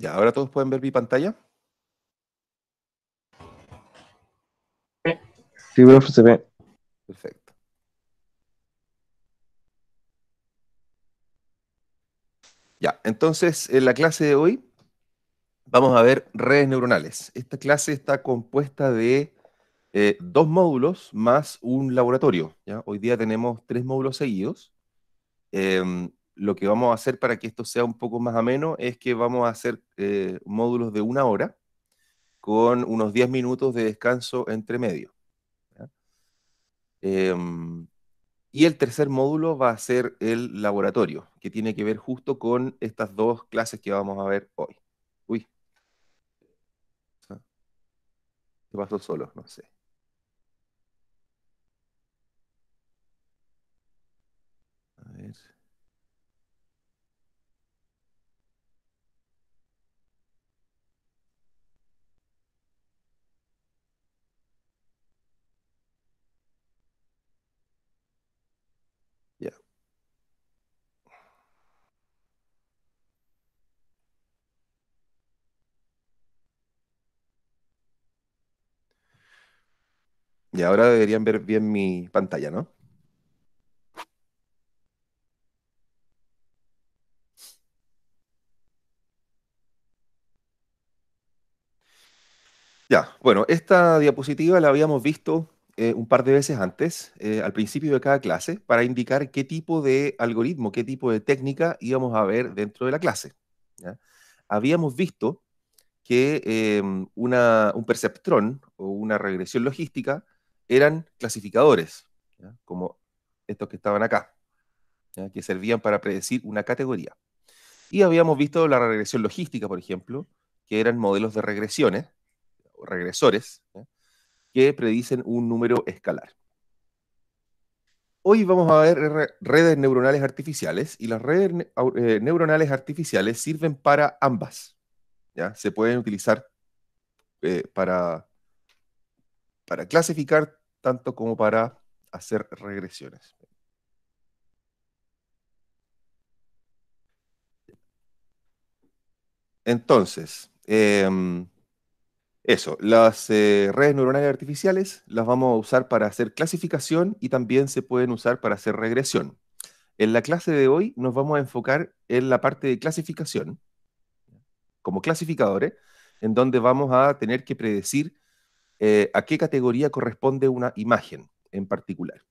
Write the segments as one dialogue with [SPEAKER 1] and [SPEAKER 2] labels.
[SPEAKER 1] Ya, ahora todos pueden ver mi pantalla. Sí, pues, se ve. Perfecto. Ya, entonces en la clase de hoy vamos a ver redes neuronales. Esta clase está compuesta de eh, dos módulos más un laboratorio. ¿ya? Hoy día tenemos tres módulos seguidos. Em, lo que vamos a hacer para que esto sea un poco más ameno es que vamos a hacer eh, módulos de una hora con unos 10 minutos de descanso entre medio. Em, y el tercer módulo va a ser el laboratorio, que tiene que ver justo con estas dos clases que vamos a ver hoy. Uy. ¿Qué pasó solo? No sé. Y ahora deberían ver bien mi pantalla, ¿no? Ya, bueno, esta diapositiva la habíamos visto eh, un par de veces antes, eh, al principio de cada clase, para indicar qué tipo de algoritmo, qué tipo de técnica íbamos a ver dentro de la clase. Habíamos visto que em, un perceptrón o una regresión logística eran clasificadores, como estos que estaban acá, que servían para predecir una categoría. Y habíamos visto la regresión logística, por ejemplo, que eran modelos de regresiones, o regresores, que predicen un número escalar. Hoy vamos a ver redes neuronales artificiales y las redes eh, neuronales artificiales sirven para ambas. ¿ya? Se pueden utilizar eh, para, para clasificar tanto como para hacer regresiones. Entonces, em, eso, las eh, redes neuronales artificiales las vamos a usar para hacer clasificación y también se pueden usar para hacer regresión. En la clase de hoy nos vamos a enfocar en la parte de clasificación, como clasificadores, en donde vamos a tener que predecir eh, a qué categoría corresponde una imagen en particular.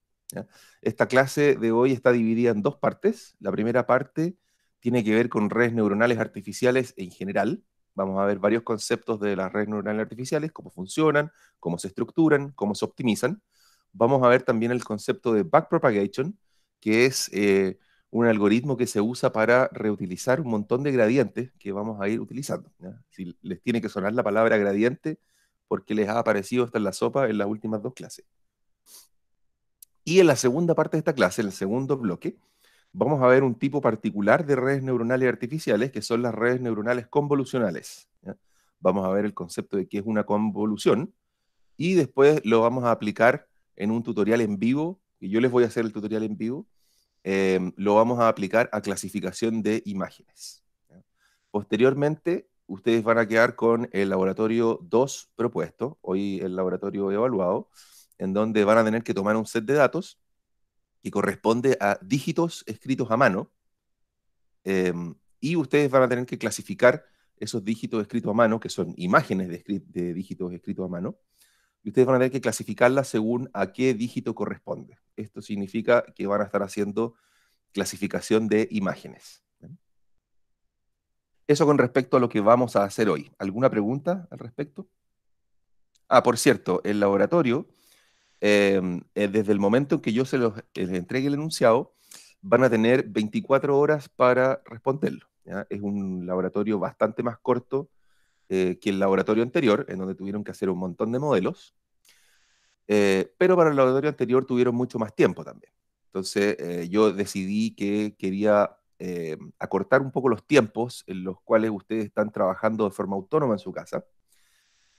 [SPEAKER 1] Esta clase de hoy está dividida en dos partes. La primera parte tiene que ver con redes neuronales artificiales en general. Vamos a ver varios conceptos de las redes neuronales artificiales, cómo funcionan, cómo se estructuran, cómo se optimizan. Vamos a ver también el concepto de backpropagation, que es eh, un algoritmo que se usa para reutilizar un montón de gradientes que vamos a ir utilizando. Si les tiene que sonar la palabra gradiente, porque les ha aparecido hasta en la sopa en las últimas dos clases. Y en la segunda parte de esta clase, en el segundo bloque, vamos a ver un tipo particular de redes neuronales artificiales, que son las redes neuronales convolucionales. Vamos a ver el concepto de qué es una convolución y después lo vamos a aplicar en un tutorial en vivo, y yo les voy a hacer el tutorial en vivo, eh, lo vamos a aplicar a clasificación de imágenes. Posteriormente, ustedes van a quedar con el laboratorio 2 propuesto, hoy el laboratorio evaluado, en donde van a tener que tomar un set de datos que corresponde a dígitos escritos a mano, em, y ustedes van a tener que clasificar esos dígitos escritos a mano, que son imágenes de, de dígitos escritos a mano, y ustedes van a tener que clasificarlas según a qué dígito corresponde. Esto significa que van a estar haciendo clasificación de imágenes. Eso con respecto a lo que vamos a hacer hoy. ¿Alguna pregunta al respecto? Ah, por cierto, el laboratorio, em, eh, desde el momento en que yo se los, les entregue el enunciado, van a tener 24 horas para responderlo. Es un laboratorio bastante más corto eh, que el laboratorio anterior, en donde tuvieron que hacer un montón de modelos. Eh, pero para el laboratorio anterior tuvieron mucho más tiempo también. Entonces yo decidí que quería eh, acortar un poco los tiempos en los cuales ustedes están trabajando de forma autónoma en su casa,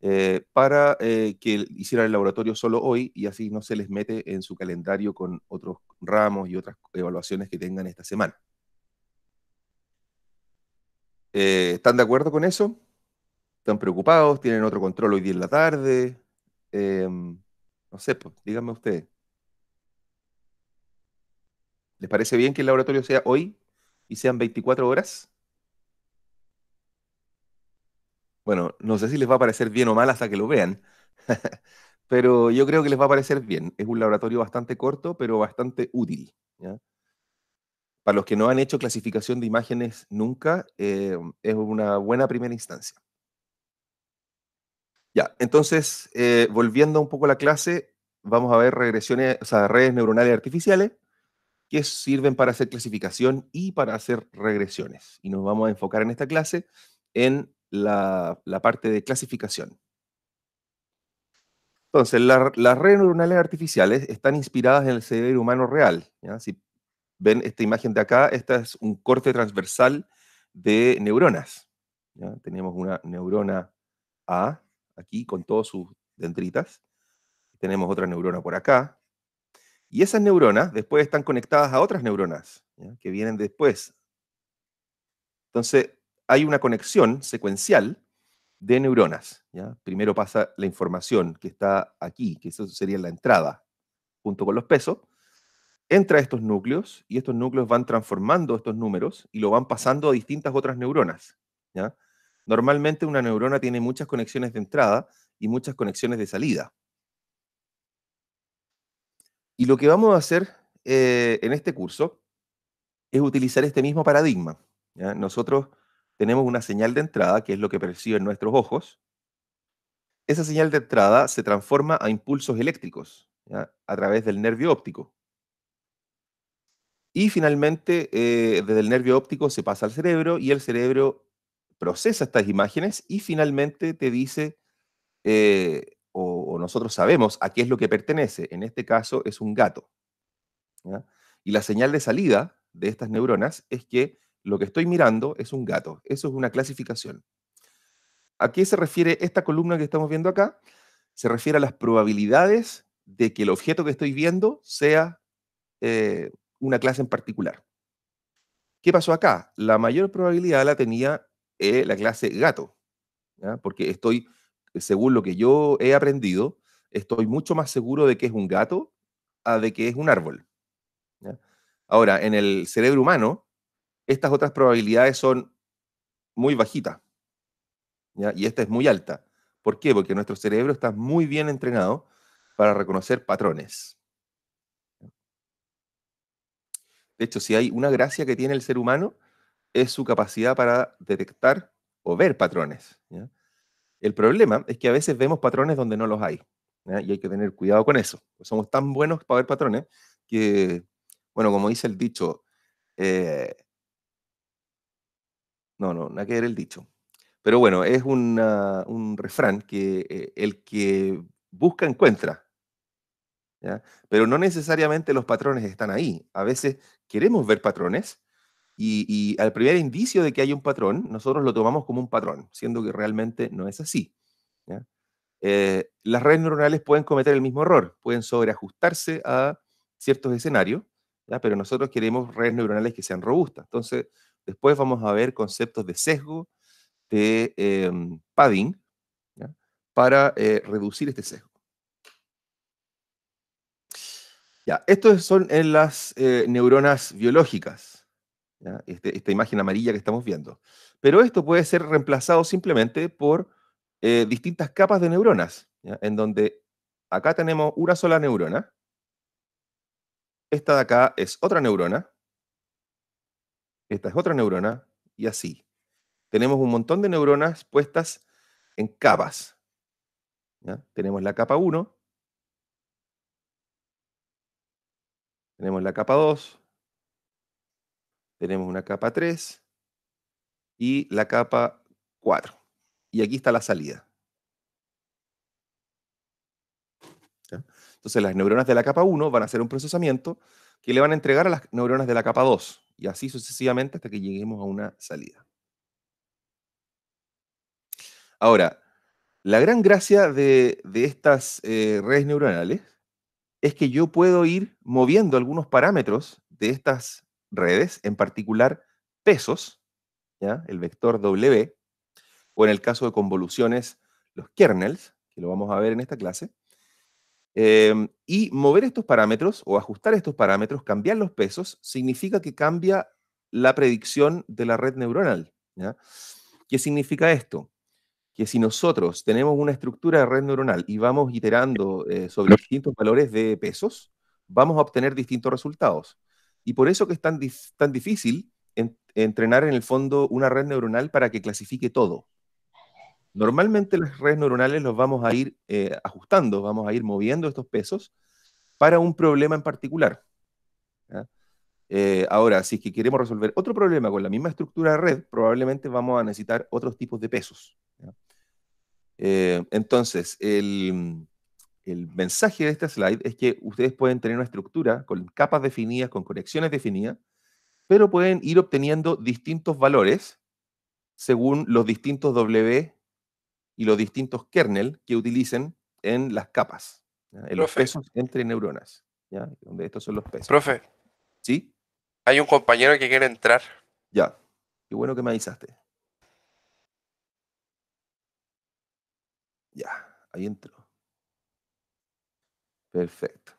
[SPEAKER 1] eh, para eh, que hicieran el laboratorio solo hoy y así no se les mete en su calendario con otros ramos y otras evaluaciones que tengan esta semana. ¿Están de acuerdo con eso? ¿Están preocupados? ¿Tienen otro control hoy día en la tarde? no sé, pues, díganme ustedes. ¿Les parece bien que el laboratorio sea hoy? y sean 24 horas? Bueno, no sé si les va a parecer bien o mal hasta que lo vean, pero yo creo que les va a parecer bien. Es un laboratorio bastante corto, pero bastante útil. Para los que no han hecho clasificación de imágenes nunca, eh, es una buena primera instancia. Ya, entonces, eh, volviendo un poco a la clase, vamos a ver regresiones, o sea, redes neuronales artificiales que sirven para hacer clasificación y para hacer regresiones. Y nos vamos a enfocar en esta clase en la, parte de clasificación. Entonces, las redes neuronales artificiales están inspiradas en el cerebro humano real. Si ven esta imagen de acá, esta es un corte transversal de neuronas. Tenemos una neurona A aquí con todas sus dendritas. Tenemos otra neurona por acá, y esas neuronas después están conectadas a otras neuronas que vienen después. Entonces, hay una conexión secuencial de neuronas. Primero pasa la información que está aquí, que eso sería la entrada, junto con los pesos. Entra a estos núcleos y estos núcleos van transformando estos números y lo van pasando a distintas otras neuronas. Normalmente una neurona tiene muchas conexiones de entrada y muchas conexiones de salida. Y lo que vamos a hacer eh, en este curso es utilizar este mismo paradigma. Nosotros tenemos una señal de entrada, que es lo que perciben nuestros ojos. Esa señal de entrada se transforma a impulsos eléctricos a través del nervio óptico. Y finalmente, eh, desde el nervio óptico se pasa al cerebro y el cerebro procesa estas imágenes y finalmente te dice eh, o, nosotros sabemos a qué es lo que pertenece. En este caso es un gato. Y la señal de salida de estas neuronas es que lo que estoy mirando es un gato. Eso es una clasificación. ¿A qué se refiere esta columna que estamos viendo acá? Se refiere a las probabilidades de que el objeto que estoy viendo sea eh, una clase en particular. ¿Qué pasó acá? La mayor probabilidad la tenía eh, la clase gato, porque estoy según lo que yo he aprendido, estoy mucho más seguro de que es un gato a de que es un árbol. Ahora, en el cerebro humano, estas otras probabilidades son muy bajitas. Y esta es muy alta. ¿Por qué? Porque nuestro cerebro está muy bien entrenado para reconocer patrones. De hecho, si hay una gracia que tiene el ser humano, es su capacidad para detectar o ver patrones. El problema es que a veces vemos patrones donde no los hay. Y hay que tener cuidado con eso. Pues somos tan buenos para ver patrones que, bueno, como dice el dicho, eh, no, no, nada que ver el dicho. Pero bueno, es un refrán que eh, el que busca encuentra. Pero no necesariamente los patrones están ahí. A veces queremos ver patrones, y, al primer indicio de que hay un patrón, nosotros lo tomamos como un patrón, siendo que realmente no es así. Eh, las redes neuronales pueden cometer el mismo error, pueden sobreajustarse a ciertos escenarios, pero nosotros queremos redes neuronales que sean robustas. Entonces, después vamos a ver conceptos de sesgo, de em, padding, para eh, reducir este sesgo. Ya, estos son en las eh, neuronas biológicas. Este, esta imagen amarilla que estamos viendo. Pero esto puede ser reemplazado simplemente por eh, distintas capas de neuronas, en donde acá tenemos una sola neurona, esta de acá es otra neurona, esta es otra neurona, y así. Tenemos un montón de neuronas puestas en capas. Tenemos la capa 1, tenemos la capa 2, tenemos una capa 3 y la capa 4. Y aquí está la salida. Entonces las neuronas de la capa 1 van a hacer un procesamiento que le van a entregar a las neuronas de la capa 2 y así sucesivamente hasta que lleguemos a una salida. Ahora, la gran gracia de, estas eh, redes neuronales es que yo puedo ir moviendo algunos parámetros de estas redes, en particular pesos, ¿ya? el vector W, o en el caso de convoluciones, los kernels, que lo vamos a ver en esta clase. Em, y mover estos parámetros o ajustar estos parámetros, cambiar los pesos, significa que cambia la predicción de la red neuronal. ¿Qué significa esto? Que si nosotros tenemos una estructura de red neuronal y vamos iterando eh, sobre distintos valores de pesos, vamos a obtener distintos resultados. Y por eso que es tan, tan difícil entrenar en el fondo una red neuronal para que clasifique todo. Normalmente las redes neuronales los vamos a ir eh, ajustando, vamos a ir moviendo estos pesos para un problema en particular. Eh, ahora, si es que queremos resolver otro problema con la misma estructura de red, probablemente vamos a necesitar otros tipos de pesos. Eh, entonces, el, el mensaje de este slide es que ustedes pueden tener una estructura con capas definidas, con conexiones definidas, pero pueden ir obteniendo distintos valores según los distintos W y los distintos kernel que utilicen en las capas, en los pesos entre neuronas, ¿ya? donde estos son los pesos. Profe. ¿Sí? Hay un compañero que quiere entrar. Ya, qué bueno que me avisaste. Ya, ahí entro. Perfecto.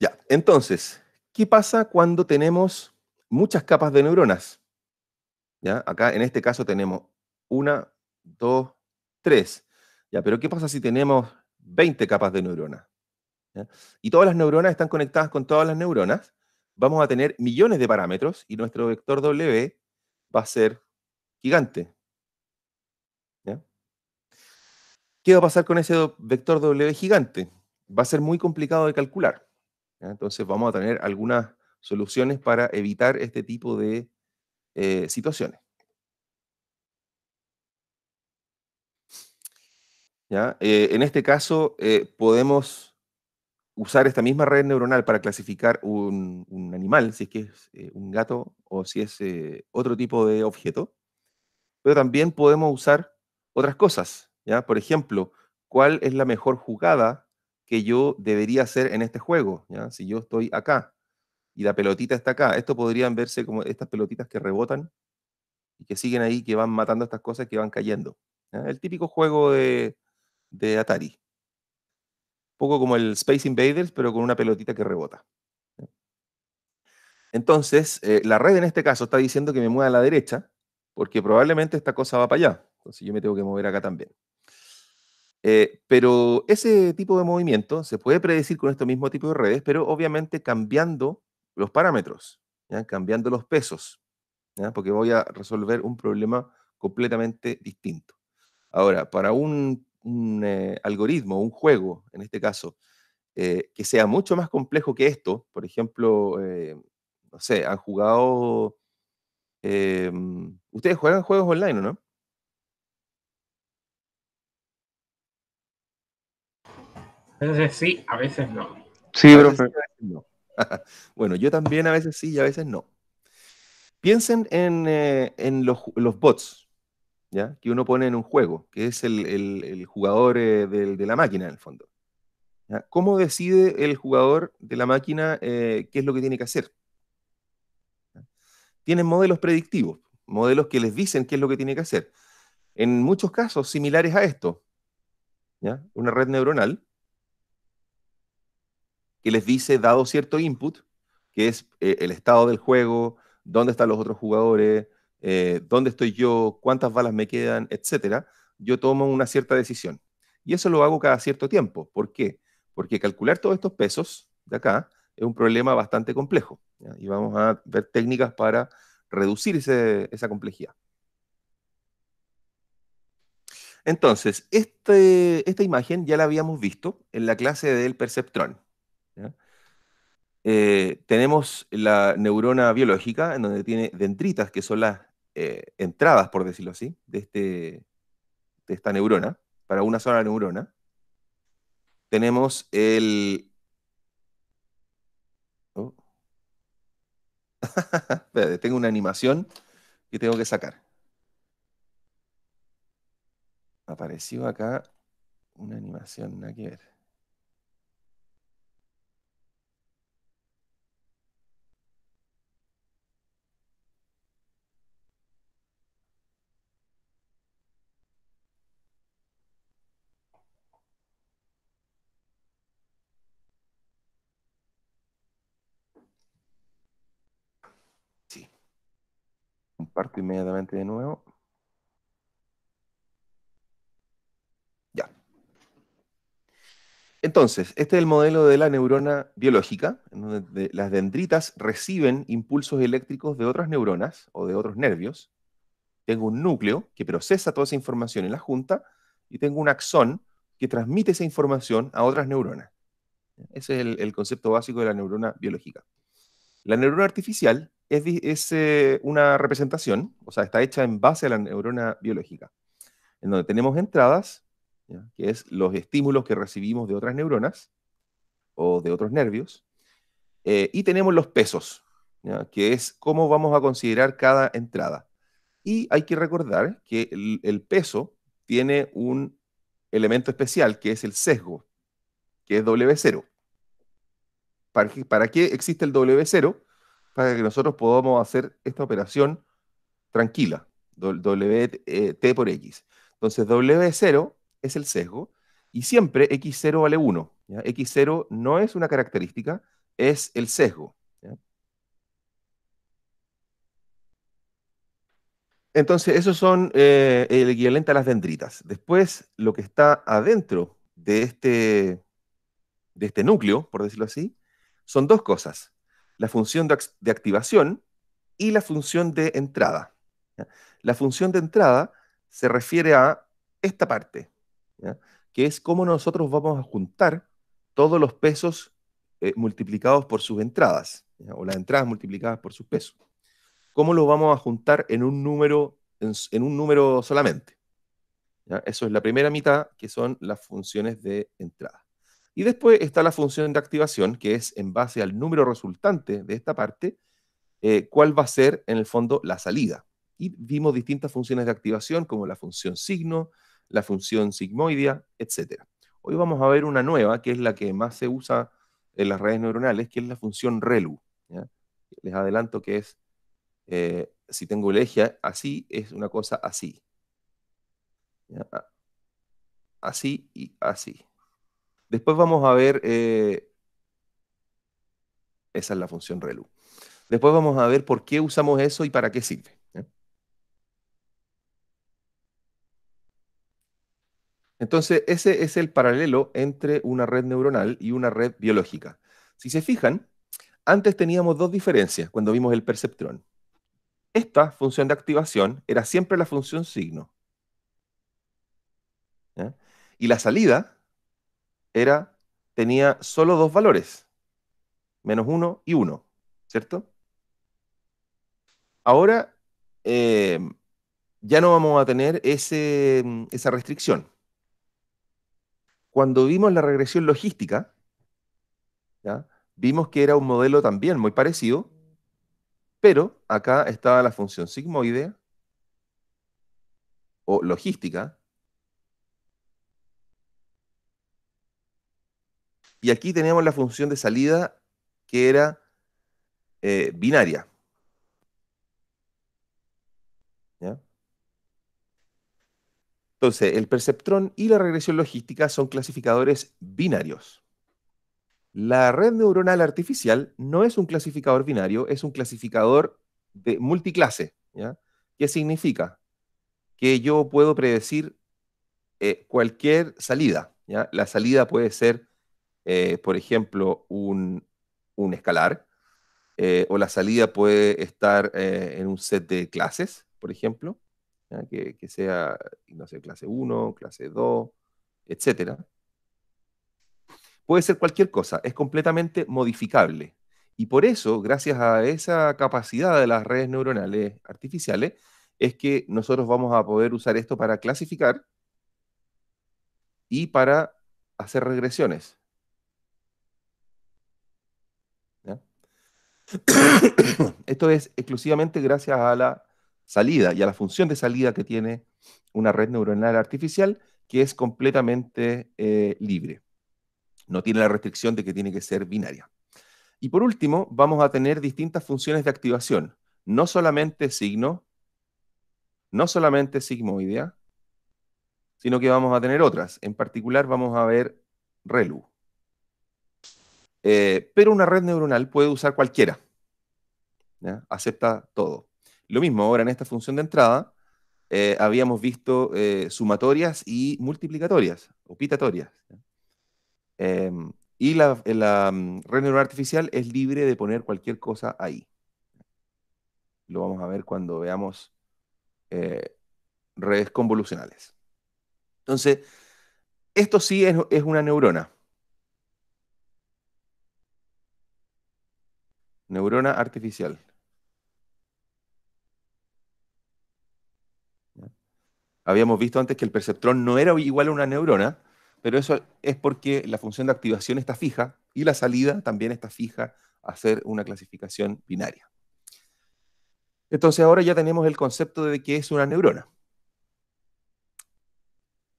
[SPEAKER 1] Ya, entonces, ¿qué pasa cuando tenemos muchas capas de neuronas? ¿Ya? Acá en este caso tenemos una, dos, tres. ¿Ya? Pero ¿qué pasa si tenemos 20 capas de neuronas? Y todas las neuronas están conectadas con todas las neuronas. Vamos a tener millones de parámetros y nuestro vector W va a ser gigante. ¿Qué va a pasar con ese vector W gigante? Va a ser muy complicado de calcular. Entonces vamos a tener algunas soluciones para evitar este tipo de eh, situaciones. Eh, en este caso, eh, podemos usar esta misma red neuronal para clasificar un, animal, si es que es un gato o si es otro tipo de objeto, pero también podemos usar otras cosas. Por ejemplo, ¿cuál es la mejor jugada que yo debería hacer en este juego? Si yo estoy acá y la pelotita está acá, esto podrían verse como estas pelotitas que rebotan y que siguen ahí, que van matando estas cosas que van cayendo. El típico juego de, Atari. Un poco como el Space Invaders, pero con una pelotita que rebota. Entonces, eh, la red en este caso está diciendo que me mueva a la derecha, porque probablemente esta cosa va para allá. Entonces yo me tengo que mover acá también. Eh, pero ese tipo de movimiento se puede predecir con este mismo tipo de redes, pero obviamente cambiando los parámetros, cambiando los pesos, porque voy a resolver un problema completamente distinto. Ahora, para un, eh, algoritmo, un juego, en este caso, eh, que sea mucho más complejo que esto, por ejemplo, no sé, han jugado... Em, ustedes juegan juegos online, ¿o no? A veces sí, a veces no. Sí, a no. bueno, yo también a veces sí y a veces no. Piensen en, eh, en los, los, bots ¿ya? que uno pone en un juego, que es el, el, jugador eh, de, la máquina en el fondo. ¿Cómo decide el jugador de la máquina eh, qué es lo que tiene que hacer? Tienen modelos predictivos, modelos que les dicen qué es lo que tiene que hacer. En muchos casos similares a esto, ¿ya? una red neuronal y les dice, dado cierto input, que es eh, el estado del juego, dónde están los otros jugadores, eh, dónde estoy yo, cuántas balas me quedan, etcétera, yo tomo una cierta decisión. Y eso lo hago cada cierto tiempo. ¿Por qué? Porque calcular todos estos pesos de acá es un problema bastante complejo. Y vamos a ver técnicas para reducir esa complejidad. Entonces, este, esta imagen ya la habíamos visto en la clase del perceptrón. Eh, tenemos la neurona biológica, en donde tiene dendritas, que son las eh, entradas, por decirlo así, de, este, de esta neurona, para una sola neurona. Tenemos el... Oh. tengo una animación que tengo que sacar. Apareció acá una animación, nada que ver. Parto inmediatamente de nuevo. Ya. Entonces, este es el modelo de la neurona biológica, en donde las dendritas reciben impulsos eléctricos de otras neuronas o de otros nervios. Tengo un núcleo que procesa toda esa información en la junta y tengo un axón que transmite esa información a otras neuronas. Ese es el, el concepto básico de la neurona biológica. La neurona artificial es, eh, una representación, o sea, está hecha en base a la neurona biológica, en donde tenemos entradas, que es los estímulos que recibimos de otras neuronas o de otros nervios, eh, y tenemos los pesos, que es cómo vamos a considerar cada entrada. Y hay que recordar que el, peso tiene un elemento especial, que es el sesgo, que es W0. ¿Para, para qué existe el W0? para que nosotros podamos hacer esta operación tranquila, WT por X. Entonces, W0 es el sesgo y siempre X0 vale 1. x X0 no es una característica, es el sesgo. Entonces, esos son eh, el equivalente a las dendritas. Después, lo que está adentro de este, de este núcleo, por decirlo así, son dos cosas la función de, activación y la función de entrada. La función de entrada se refiere a esta parte, que es cómo nosotros vamos a juntar todos los pesos eh, multiplicados por sus entradas, o las entradas multiplicadas por sus pesos. ¿Cómo los vamos a juntar en un número, en, un número solamente? Eso es la primera mitad, que son las funciones de entrada. Y después está la función de activación, que es en base al número resultante de esta parte, eh, cuál va a ser en el fondo la salida. Y vimos distintas funciones de activación, como la función signo, la función sigmoidea, etc. Hoy vamos a ver una nueva, que es la que más se usa en las redes neuronales, que es la función ReLU. Les adelanto que es, eh, si tengo eje así, es una cosa así. Así y así. Después vamos a ver, eh, esa es la función relu. Después vamos a ver por qué usamos eso y para qué sirve. Entonces, ese es el paralelo entre una red neuronal y una red biológica. Si se fijan, antes teníamos dos diferencias cuando vimos el perceptrón. Esta función de activación era siempre la función signo. Y la salida era, tenía solo dos valores, menos uno y 1, ¿cierto? Ahora em, ya no vamos a tener mm, esa restricción. Cuando vimos la regresión logística, ¿ya? vimos que era un modelo también muy parecido, pero acá estaba la función sigmoide o logística, Y aquí teníamos la función de salida que era eh, binaria. Entonces, el perceptrón y la regresión logística son clasificadores binarios. La red neuronal artificial no es un clasificador binario, es un clasificador de multiclase. ¿Qué significa? Que yo puedo predecir eh, cualquier salida. La salida puede ser eh, por ejemplo, un, escalar, eh, o la salida puede estar eh, en un set de clases, por ejemplo, que, que, sea, no sé, clase 1, clase 2, etc. Puede ser cualquier cosa, es completamente modificable. Y por eso, gracias a esa capacidad de las redes neuronales artificiales, es que nosotros vamos a poder usar esto para clasificar y para hacer regresiones. Esto es exclusivamente gracias a la salida y a la función de salida que tiene una red neuronal artificial que es completamente eh, libre. No tiene la restricción de que tiene que ser binaria. Y por último, vamos a tener distintas funciones de activación. No solamente signo, no solamente sigmoidea, sino que vamos a tener otras. En particular vamos a ver ReLU. Eh, pero una red neuronal puede usar cualquiera. Acepta todo. Lo mismo ahora en esta función de entrada, eh, habíamos visto eh, sumatorias y multiplicatorias, o pitatorias. Em, y la, mm, red neuronal artificial es libre de poner cualquier cosa ahí. Lo vamos a ver cuando veamos redes convolucionales. Entonces, esto sí es una neurona. Neurona artificial. Habíamos visto antes que el perceptrón no era igual a una neurona, pero eso es porque la función de activación está fija y la salida también está fija a hacer una clasificación binaria. Entonces ahora ya tenemos el concepto de qué es una neurona.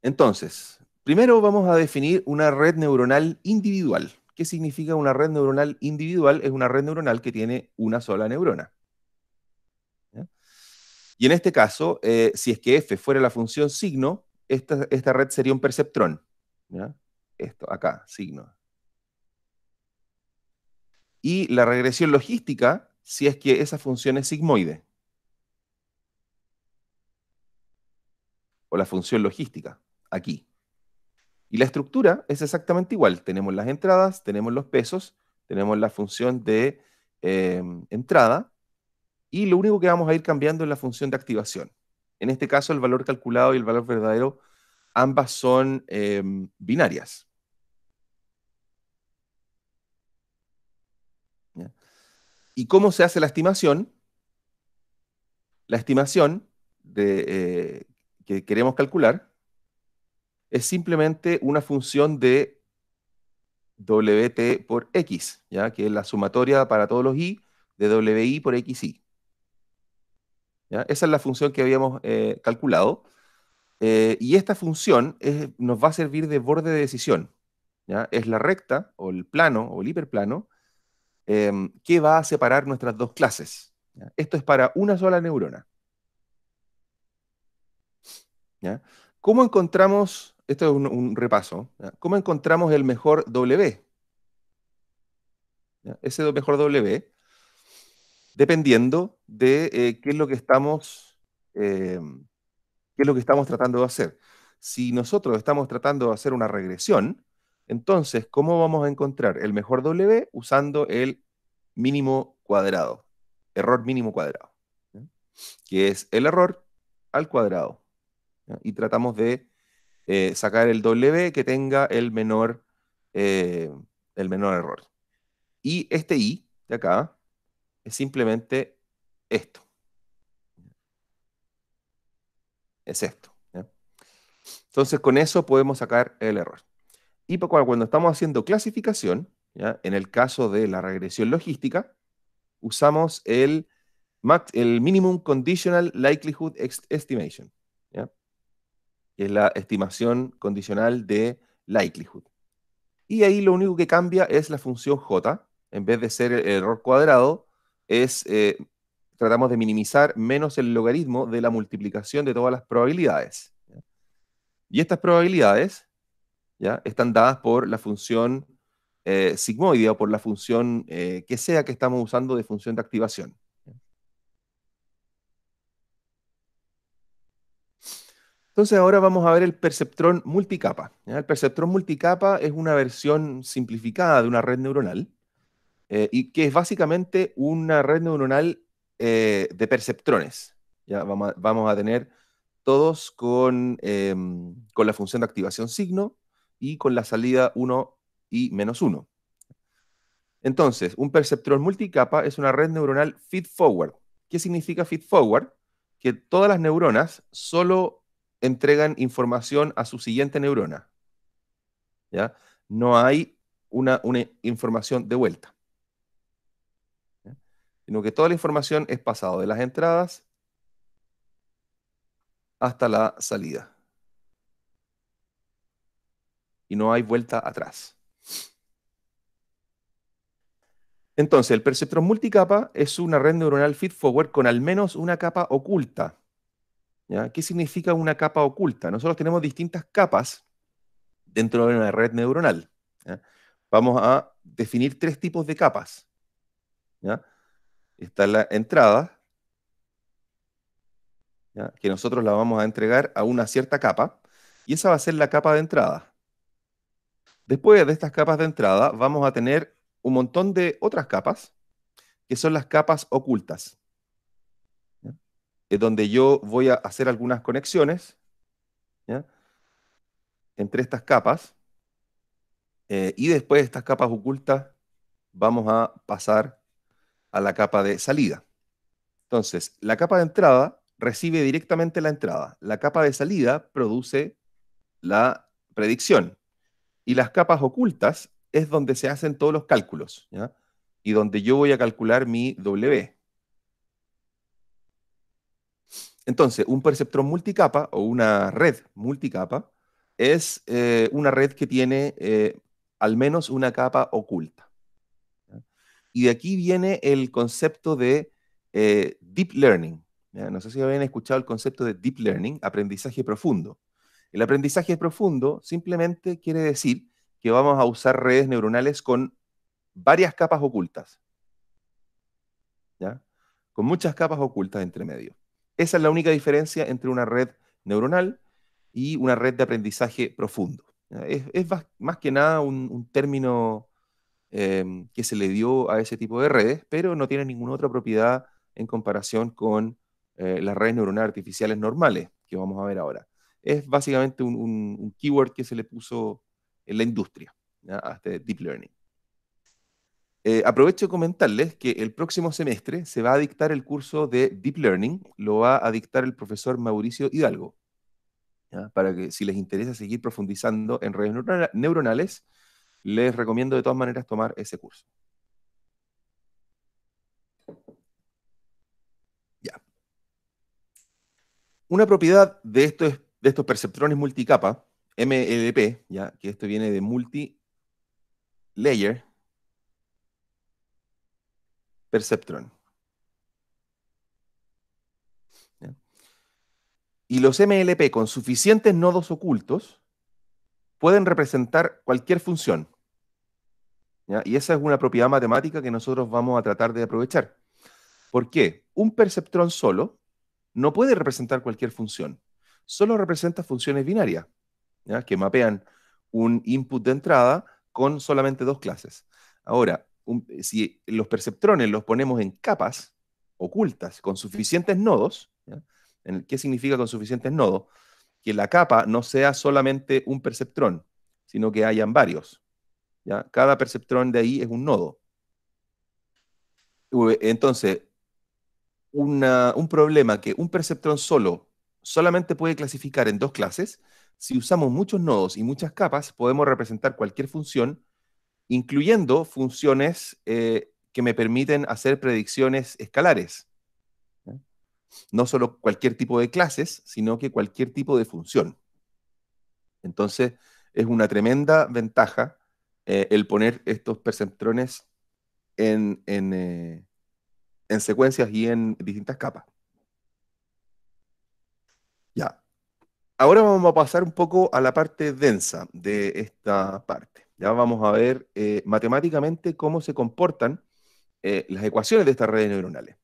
[SPEAKER 1] Entonces, primero vamos a definir una red neuronal individual. ¿Qué significa una red neuronal individual? Es una red neuronal que tiene una sola neurona. Y en este caso, eh, si es que f fuera la función signo, esta, esta red sería un perceptrón. Esto, acá, signo. Y la regresión logística, si es que esa función es sigmoide. O la función logística, aquí. Y la estructura es exactamente igual. Tenemos las entradas, tenemos los pesos, tenemos la función de eh, entrada y lo único que vamos a ir cambiando es la función de activación. En este caso, el valor calculado y el valor verdadero, ambas son eh, binarias. ¿Y cómo se hace la estimación? La estimación de, eh, que queremos calcular es simplemente una función de WT por X, ¿ya? que es la sumatoria para todos los Y de WI por XI. Esa es la función que habíamos eh, calculado. Eh, y esta función nos va a servir de borde de decisión. ¿ya? Es la recta, o el plano, o el hiperplano, em, que va a separar nuestras dos clases. Esto es para una sola neurona. ¿Ya? ¿Cómo encontramos esto es un, repaso. ¿Cómo encontramos el mejor W? Ese mejor W, dependiendo de eh, qué es lo que estamos, eh, qué es lo que estamos tratando de hacer. Si nosotros estamos tratando de hacer una regresión, entonces, ¿cómo vamos a encontrar el mejor W usando el mínimo cuadrado? Error mínimo cuadrado, que es el error al cuadrado. Y tratamos de eh, sacar el W que tenga el menor, eh, el menor error. Y este I de acá es simplemente esto. Es esto. Entonces con eso podemos sacar el error. Y cuando estamos haciendo clasificación, ¿ya? en el caso de la regresión logística, usamos el, el Minimum Conditional Likelihood Estimation que es la estimación condicional de likelihood. Y ahí lo único que cambia es la función j, en vez de ser el error cuadrado, es eh, tratamos de minimizar menos el logaritmo de la multiplicación de todas las probabilidades. Y estas probabilidades ¿ya? están dadas por la función eh, o por la función eh, que sea que estamos usando de función de activación. Entonces ahora vamos a ver el perceptrón multicapa. El perceptrón multicapa es una versión simplificada de una red neuronal eh, y que es básicamente una red neuronal eh, de perceptrones. ¿ya? Vamos, a, tener todos con, em, con, la función de activación signo y con la salida 1 y menos 1. Entonces, un perceptrón multicapa es una red neuronal feed-forward. ¿Qué significa feed-forward? Que todas las neuronas solo entregan información a su siguiente neurona. ¿Ya? No hay una, una información de vuelta. Sino que toda la información es pasada de las entradas hasta la salida. Y no hay vuelta atrás. Entonces, el perceptrón multicapa es una red neuronal feed-forward con al menos una capa oculta ¿Qué significa una capa oculta? Nosotros tenemos distintas capas dentro de una red neuronal. Vamos a definir tres tipos de capas. Está la entrada, que nosotros la vamos a entregar a una cierta capa, y esa va a ser la capa de entrada. Después de estas capas de entrada, vamos a tener un montón de otras capas, que son las capas ocultas es donde yo voy a hacer algunas conexiones entre estas capas eh, y después de estas capas ocultas vamos a pasar a la capa de salida. Entonces, la capa de entrada recibe directamente la entrada, la capa de salida produce la predicción y las capas ocultas es donde se hacen todos los cálculos y donde yo voy a calcular mi W. Entonces, un perceptrón multicapa o una red multicapa es eh, una red que tiene eh, al menos una capa oculta. Y de aquí viene el concepto de eh, deep learning. No sé si habían escuchado el concepto de deep learning, aprendizaje profundo. El aprendizaje profundo simplemente quiere decir que vamos a usar redes neuronales con varias capas ocultas. Con muchas capas ocultas entre medio. Esa es la única diferencia entre una red neuronal y una red de aprendizaje profundo. Es, más que nada un, término em, que se le dio a ese tipo de redes, pero no tiene ninguna otra propiedad en comparación con eh, las redes neuronales artificiales normales que vamos a ver ahora. Es básicamente un, keyword que se le puso en la industria, hasta a este deep learning. Eh, aprovecho de comentarles que el próximo semestre se va a dictar el curso de Deep Learning, lo va a dictar el profesor Mauricio Hidalgo. Para que si les interesa seguir profundizando en redes neuronales, les recomiendo de todas maneras tomar ese curso. Ya. Una propiedad de estos, de estos perceptrones multicapa, MLP, ya que esto viene de multi-layer, perceptrón. Y los MLP con suficientes nodos ocultos pueden representar cualquier función. Y esa es una propiedad matemática que nosotros vamos a tratar de aprovechar. ¿Por qué? Un perceptrón solo no puede representar cualquier función. Solo representa funciones binarias, que mapean un input de entrada con solamente dos clases. Ahora, si los perceptrones los ponemos en capas ocultas con suficientes nodos, ¿qué significa con suficientes nodos? Que la capa no sea solamente un perceptrón, sino que hayan varios. ¿ya? Cada perceptrón de ahí es un nodo. Entonces, un problema que un perceptrón solo solamente puede clasificar en dos clases, si usamos muchos nodos y muchas capas, podemos representar cualquier función incluyendo funciones eh, que me permiten hacer predicciones escalares. No solo cualquier tipo de clases, sino que cualquier tipo de función. Entonces, es una tremenda ventaja eh, el poner estos perceptrones en, eh, en secuencias y en distintas capas. Ya. Ahora vamos a pasar un poco a la parte densa de esta parte. Ya vamos a ver eh, matemáticamente cómo se comportan eh, las ecuaciones de estas redes neuronales.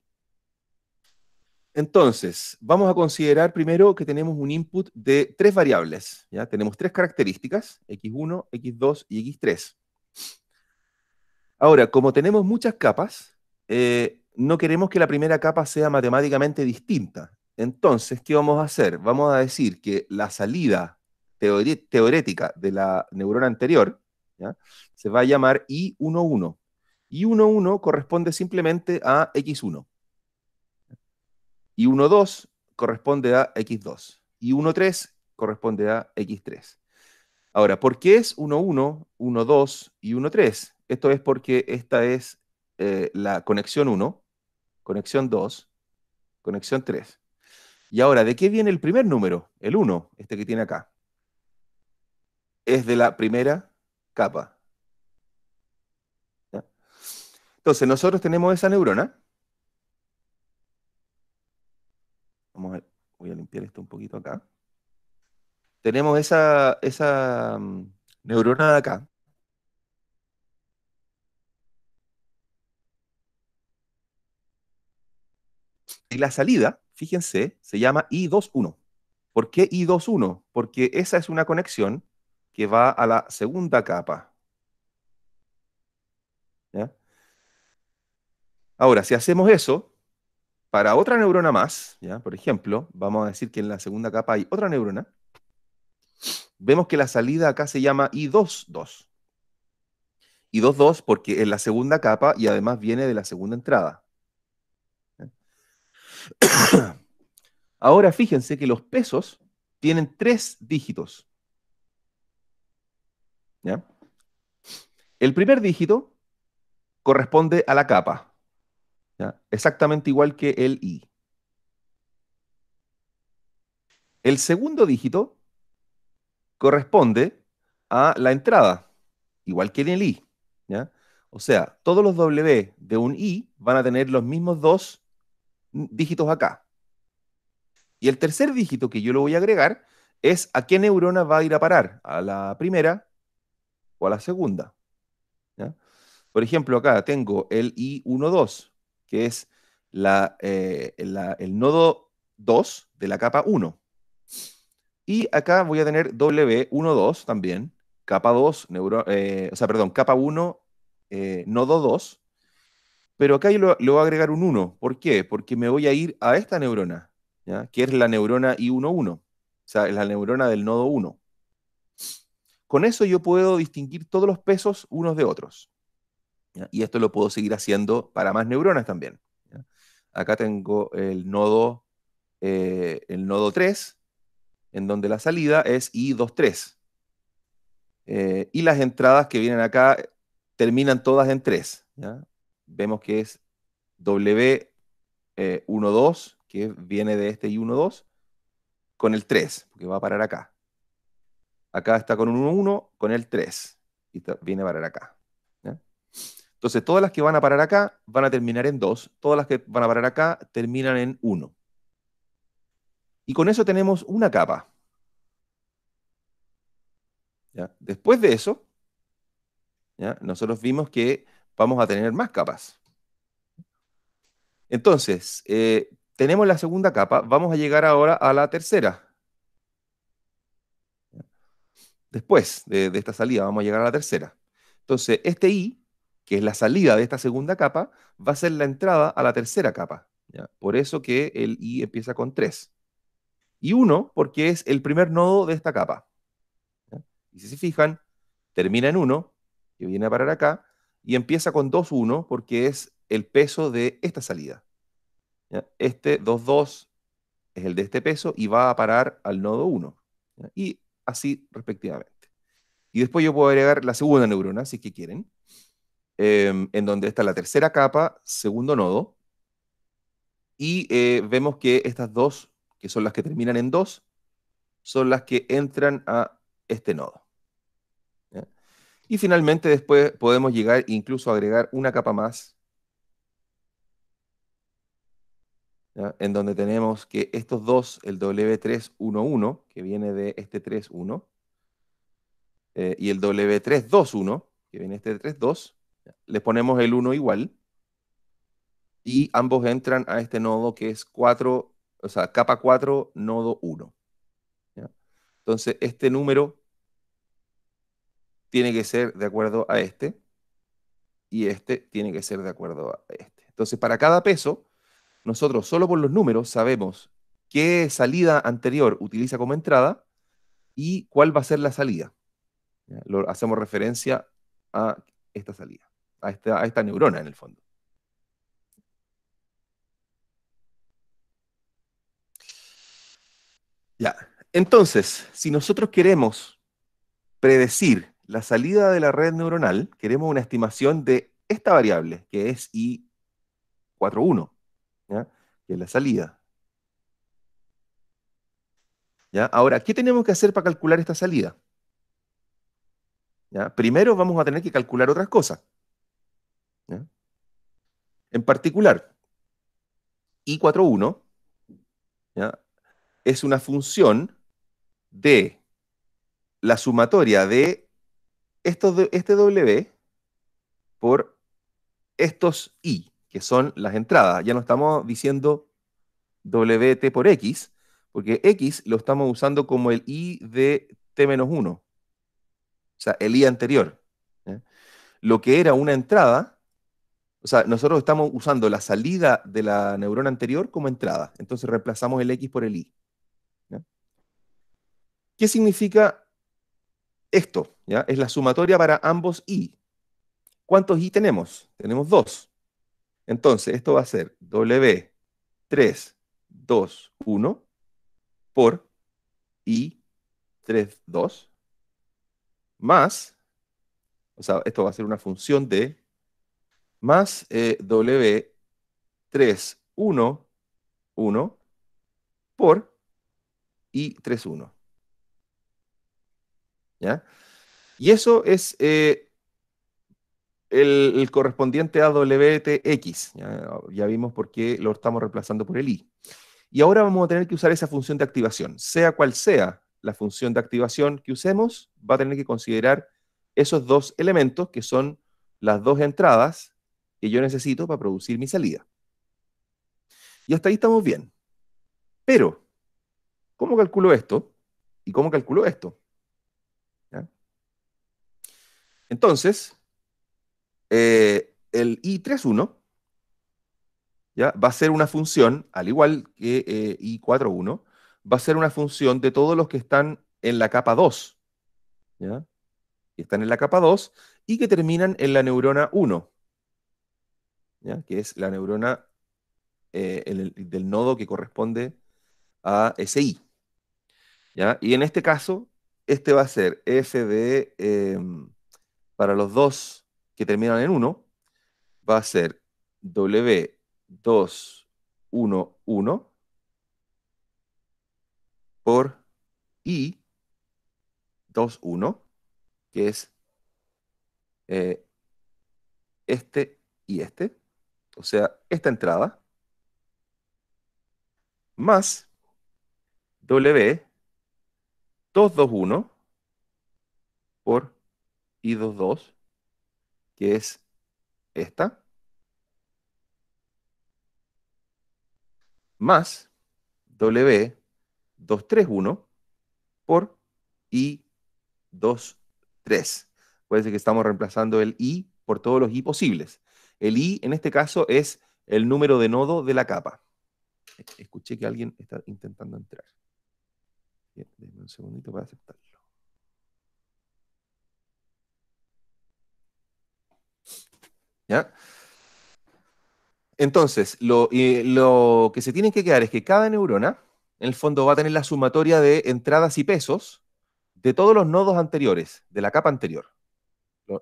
[SPEAKER 1] Entonces, vamos a considerar primero que tenemos un input de tres variables. ¿ya? Tenemos tres características, x1, x2 y x3. Ahora, como tenemos muchas capas, eh, no queremos que la primera capa sea matemáticamente distinta. Entonces, ¿qué vamos a hacer? Vamos a decir que la salida teorética de la neurona anterior se va a llamar I11. I11 corresponde simplemente a X1. I12 corresponde a X2. I13 corresponde a X3. Ahora, ¿por qué es 1.1, 1.2 y 1.3? Esto es porque esta es eh, la conexión 1, conexión 2, conexión 3. Y ahora, ¿de qué viene el primer número? El 1, este que tiene acá. Es de la primera capa. Entonces, nosotros tenemos esa neurona. Vamos a, voy a limpiar esto un poquito acá. Tenemos esa, esa mm, neurona de acá, Y la salida, fíjense, se llama I21. ¿Por qué I21? Porque esa es una conexión que va a la segunda capa. Ahora, si hacemos eso, para otra neurona más, ¿ya? por ejemplo, vamos a decir que en la segunda capa hay otra neurona, vemos que la salida acá se llama I22. I22 porque es la segunda capa y además viene de la segunda entrada. Ahora fíjense que los pesos tienen tres dígitos. El primer dígito corresponde a la capa, exactamente igual que el i. El segundo dígito corresponde a la entrada, igual que en el i. O sea, todos los W de un i van a tener los mismos dos dígitos acá. Y el tercer dígito que yo le voy a agregar es a qué neurona va a ir a parar, a la primera o a la segunda. Por ejemplo, acá tengo el I12, que es la, eh, el nodo 2 de la capa 1. Y acá voy a tener W12 también, capa 2, eh, o sea, perdón, capa 1, eh, nodo 2. Pero acá yo le voy a agregar un 1. ¿Por qué? Porque me voy a ir a esta neurona, que es la neurona I11, o sea, es la neurona del nodo 1. Con eso yo puedo distinguir todos los pesos unos de otros. Y esto lo puedo seguir haciendo para más neuronas también. Acá tengo el nodo, eh, el nodo 3, en donde la salida es I23. Eh, y las entradas que vienen acá eh, terminan todas en 3. Vemos que es W12, que viene de este I12, con el 3, que va a parar acá. Acá está con un 1, 1, con el 3. Y viene a parar acá. Entonces, todas las que van a parar acá van a terminar en 2. Todas las que van a parar acá terminan en 1. Y con eso tenemos una capa. Después de eso, nosotros vimos que vamos a tener más capas. Entonces, eh, tenemos la segunda capa, vamos a llegar ahora a la tercera después de, esta salida, vamos a llegar a la tercera. Entonces, este I, que es la salida de esta segunda capa, va a ser la entrada a la tercera capa. Por eso que el I empieza con 3. Y 1 porque es el primer nodo de esta capa. Y si se fijan, termina en 1, que viene a parar acá, y empieza con 2, 1 porque es el peso de esta salida. Este 2, 2 es el de este peso y va a parar al nodo 1. Y así respectivamente. Y después yo puedo agregar la segunda neurona, si es que quieren, em, en donde está la tercera capa, segundo nodo, y eh, vemos que estas dos, que son las que terminan en dos, son las que entran a este nodo. Y finalmente después podemos llegar incluso a agregar una capa más en donde tenemos que estos dos, el W311, que viene de este 3.1, eh, y el W321, que viene este 3.2, le ponemos el 1 igual, y ambos entran a este nodo que es 4, o sea, capa 4, nodo 1. Entonces, este número tiene que ser de acuerdo a este, y este tiene que ser de acuerdo a este. Entonces, para cada peso, nosotros solo por los números sabemos qué salida anterior utiliza como entrada y cuál va a ser la salida. hacemos referencia a esta salida, a esta, neurona en el fondo. Ya. Entonces, si nosotros queremos predecir la salida de la red neuronal, queremos una estimación de esta variable, que es I41 que es la salida. ¿Ya? Ahora, ¿qué tenemos que hacer para calcular esta salida? Primero vamos a tener que calcular otras cosas. En particular, I41 es una función de la sumatoria de estos, este W por estos I que son las entradas. Ya no estamos diciendo WT por X, porque X lo estamos usando como el I de T-1, o sea, el I anterior. Lo que era una entrada, o sea, nosotros estamos usando la salida de la neurona anterior como entrada, entonces reemplazamos el X por el i ¿Qué significa esto? ¿ya? Es la sumatoria para ambos I. ¿Cuántos I tenemos? Tenemos dos. Entonces, esto va a ser W 3, 2, 1 por I 3, 2 más, o sea, esto va a ser una función de más eh, W 3, 1, 1 por I 3, 1. ¿Ya? Y eso es eh, el, correspondiente a WTX. Ya, vimos por qué lo estamos reemplazando por el I. Y ahora vamos a tener que usar esa función de activación. Sea cual sea la función de activación que usemos, va a tener que considerar esos dos elementos que son las dos entradas que yo necesito para producir mi salida. Y hasta ahí estamos bien. Pero, ¿cómo calculo esto? ¿Y cómo calculo esto? y cómo calculo esto Entonces, eh, el I31 ¿ya? va a ser una función, al igual que eh, i I41, va a ser una función de todos los que están en la capa 2. ¿ya? Que están en la capa 2 y que terminan en la neurona 1. ¿ya? Que es la neurona eh, del nodo que corresponde a ese I. ¿ya? Y en este caso, este va a ser f de, para los dos, que terminan en 1 va a ser W211 por I21, que es eh, este y este, o sea, esta entrada, más W221 por I22 que es esta, más W231 por I23. Puede que estamos reemplazando el I por todos los I posibles. El I en este caso es el número de nodo de la capa. E-, escuché que alguien está intentando entrar. Bien, un segundito para aceptarlo. Entonces, lo, que se tiene que quedar es que cada neurona, en el fondo, va a tener la sumatoria de entradas y pesos de todos los nodos anteriores, de la capa anterior.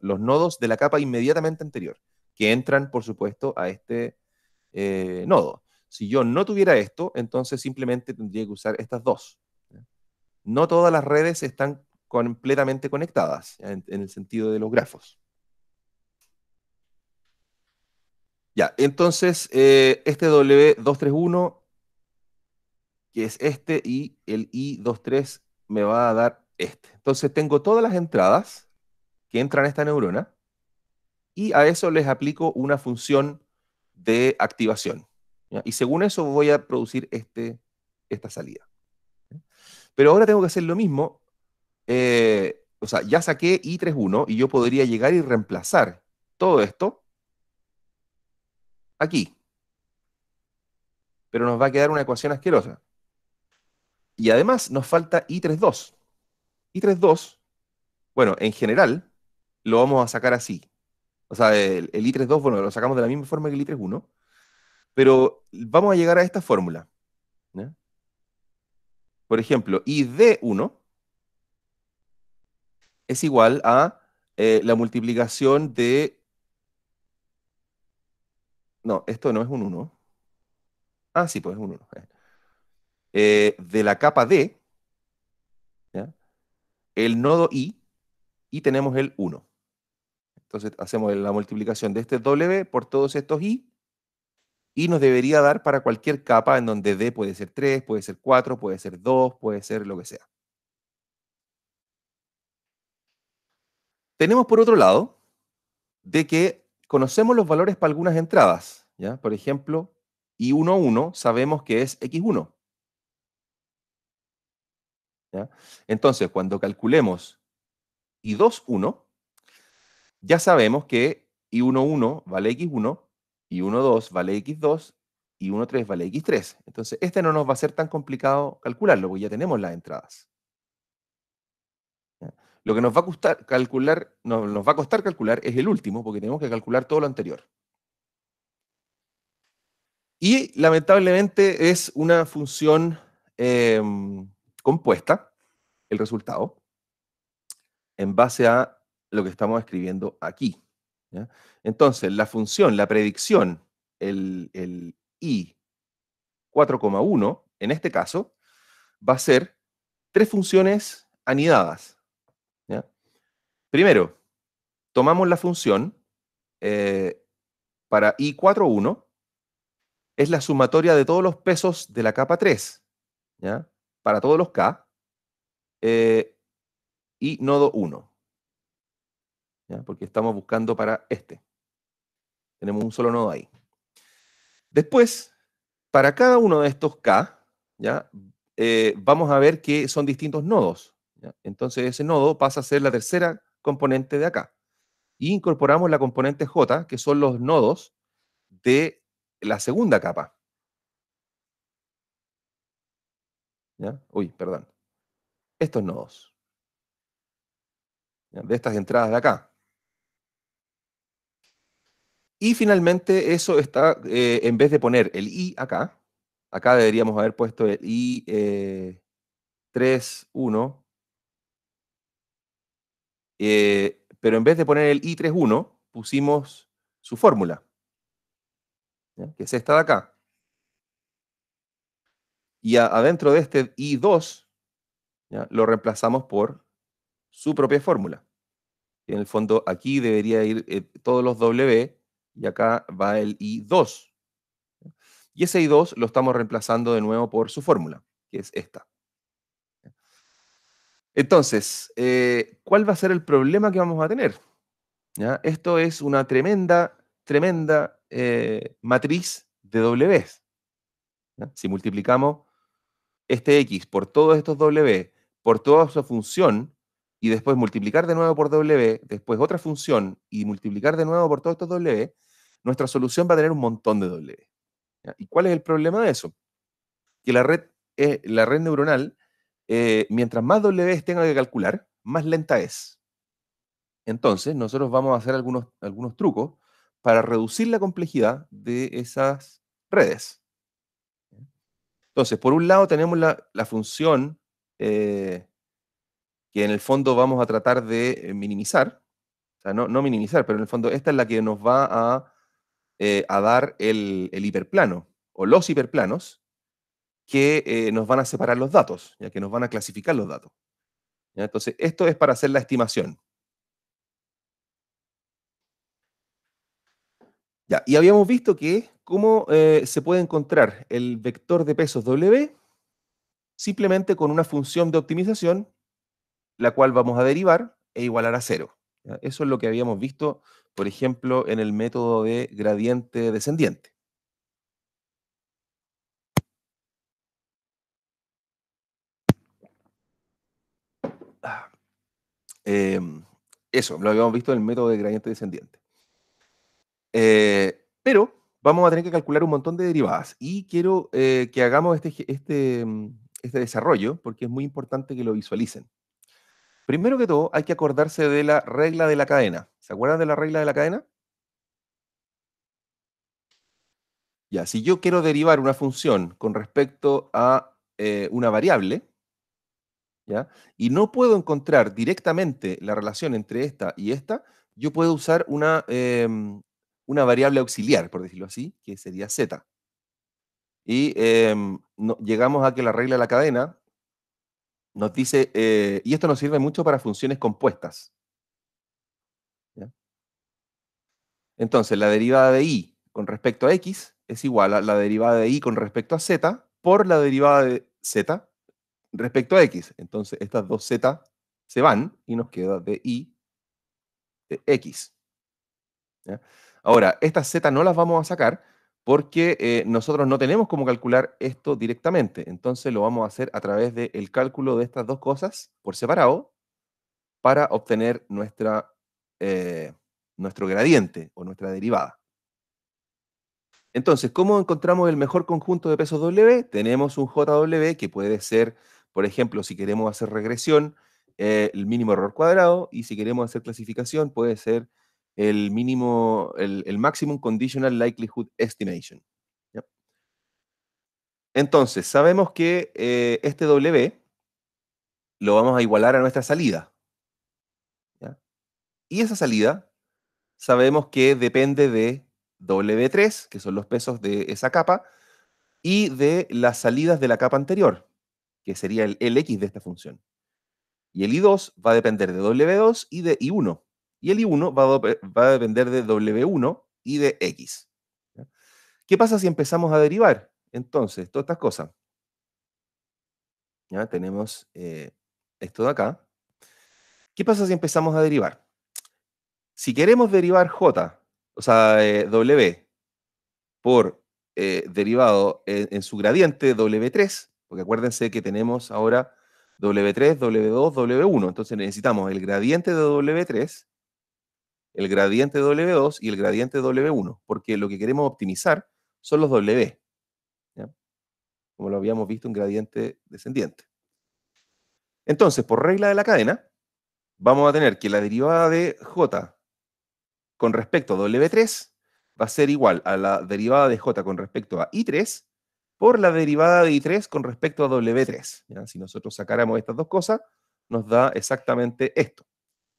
[SPEAKER 1] los nodos de la capa inmediatamente anterior, que entran, por supuesto, a este eh, nodo. Si yo no tuviera esto, entonces simplemente tendría que usar estas dos. No todas las redes están completamente conectadas en el sentido de los grafos. Ya, entonces eh, este W231, que es este, y el I23 me va a dar este. Entonces tengo todas las entradas que entran a esta neurona y a eso les aplico una función de activación. Y según eso voy a producir este, esta salida. Pero ahora tengo que hacer lo mismo. Eh, o sea, ya saqué I31 y yo podría llegar y reemplazar todo esto aquí. Pero nos va a quedar una ecuación asquerosa. Y además nos falta I32. I32, bueno, en general lo vamos a sacar así. O sea, el, I32, bueno, lo sacamos de la misma forma que el I31. Pero vamos a llegar a esta fórmula. Por ejemplo, ID1 es igual a eh, la multiplicación de no, esto no es un 1. Ah, sí, pues es un 1. Eh. Eh, de la capa D, el nodo I, y tenemos el 1. Entonces hacemos la multiplicación de este W por todos estos I, y nos debería dar para cualquier capa en donde D puede ser 3, puede ser 4, puede ser 2, puede ser lo que sea. Tenemos por otro lado de que conocemos los valores para algunas entradas, ¿ya? Por ejemplo, I11 sabemos que es X1. Entonces, cuando calculemos I21, ya sabemos que I11 vale X1, i 2 vale X2 y 1,3 vale x3. Entonces, este no nos va a ser tan complicado calcularlo, porque ya tenemos las entradas. Lo que nos va a costar calcular, nos va a costar calcular es el último, porque tenemos que calcular todo lo anterior. Y lamentablemente es una función em, compuesta, el resultado, en base a lo que estamos escribiendo aquí. Entonces, la función, la predicción, el, el i 4,1, en este caso, va a ser tres funciones anidadas. Primero, tomamos la función eh, para I41, es la sumatoria de todos los pesos de la capa 3, para todos los K, eh, y nodo 1, porque estamos buscando para este. Tenemos un solo nodo ahí. Después, para cada uno de estos K, ¿ya? Eh, vamos a ver que son distintos nodos. Entonces ese nodo pasa a ser la tercera componente de acá. Y incorporamos la componente J, que son los nodos de la segunda capa. ¿Ya? Uy, perdón. Estos nodos. De estas entradas de acá. Y finalmente eso está, eh, en vez de poner el i acá, acá deberíamos haber puesto el i eh, 3, 1, eh, pero en vez de poner el I31, pusimos su fórmula, que es esta de acá. Y adentro de este I2, lo reemplazamos por su propia fórmula. En el fondo, aquí debería ir eh, todos los W, y acá va el I2. Y ese I2 lo estamos reemplazando de nuevo por su fórmula, que es esta. Entonces, eh, ¿cuál va a ser el problema que vamos a tener? ¿Ya? Esto es una tremenda, tremenda eh, matriz de W. Si multiplicamos este X por todos estos W, por toda su función, y después multiplicar de nuevo por W, después otra función, y multiplicar de nuevo por todos estos W, nuestra solución va a tener un montón de W. ¿Y cuál es el problema de eso? Que la red, es la red neuronal eh, mientras más W tenga que calcular, más lenta es. Entonces, nosotros vamos a hacer algunos, algunos trucos para reducir la complejidad de esas redes. Entonces, por un lado tenemos la, función eh, que en el fondo vamos a tratar de eh, minimizar, o sea, no, minimizar, pero en el fondo esta es la que nos va a, dar el, el hiperplano, o los hiperplanos, que eh, nos van a separar los datos, ya que nos van a clasificar los datos. Entonces, esto es para hacer la estimación. Ya, y habíamos visto que cómo eh, se puede encontrar el vector de pesos W simplemente con una función de optimización, la cual vamos a derivar e igualar a cero. Eso es lo que habíamos visto, por ejemplo, en el método de gradiente descendiente. Em, eso, lo habíamos visto en el método de gradiente descendiente. Eh, pero vamos a tener que calcular un montón de derivadas y quiero eh, que hagamos este, este, em, este desarrollo porque es muy importante que lo visualicen. Primero que todo, hay que acordarse de la regla de la cadena. ¿Se acuerdan de la regla de la cadena? Ya, si yo quiero derivar una función con respecto a eh, una variable, y no puedo encontrar directamente la relación entre esta y esta, yo puedo usar una, em, variable auxiliar, por decirlo así, que sería z. Y em, llegamos a que la regla de la cadena nos dice, eh, y esto nos sirve mucho para funciones compuestas. Entonces, la derivada de y con respecto a x es igual a la derivada de y con respecto a z por la derivada de z respecto a x. Entonces estas dos z se van y nos queda de y de x. Ahora, estas z no las vamos a sacar porque eh, nosotros no tenemos cómo calcular esto directamente. Entonces lo vamos a hacer a través del el cálculo de estas dos cosas por separado para obtener nuestra, eh, nuestro gradiente o nuestra derivada. Entonces, ¿cómo encontramos el mejor conjunto de pesos W? Tenemos un JW que puede ser por ejemplo, si queremos hacer regresión, eh, el mínimo error cuadrado, y si queremos hacer clasificación, puede ser el mínimo, el, conditional likelihood estimation. Entonces, sabemos que eh, este W lo vamos a igualar a nuestra salida. Y esa salida sabemos que depende de W3, que son los pesos de esa capa, y de las salidas de la capa anterior que sería el, x de esta función. Y el i2 va a depender de w2 y de i1. Y el i1 va a, depender de w1 y de x. ¿Qué pasa si empezamos a derivar? Entonces, todas estas cosas. ¿Ya? Tenemos eh, esto de acá. ¿Qué pasa si empezamos a derivar? Si queremos derivar j, o sea, eh, w, por eh, derivado en, su gradiente w3, porque acuérdense que tenemos ahora W3, W2, W1. Entonces necesitamos el gradiente de W3, el gradiente de W2 y el gradiente de W1. Porque lo que queremos optimizar son los W. Como lo habíamos visto, un gradiente descendiente. Entonces, por regla de la cadena, vamos a tener que la derivada de J con respecto a W3 va a ser igual a la derivada de J con respecto a I3 por la derivada de I3 con respecto a W3. Si nosotros sacáramos estas dos cosas, nos da exactamente esto.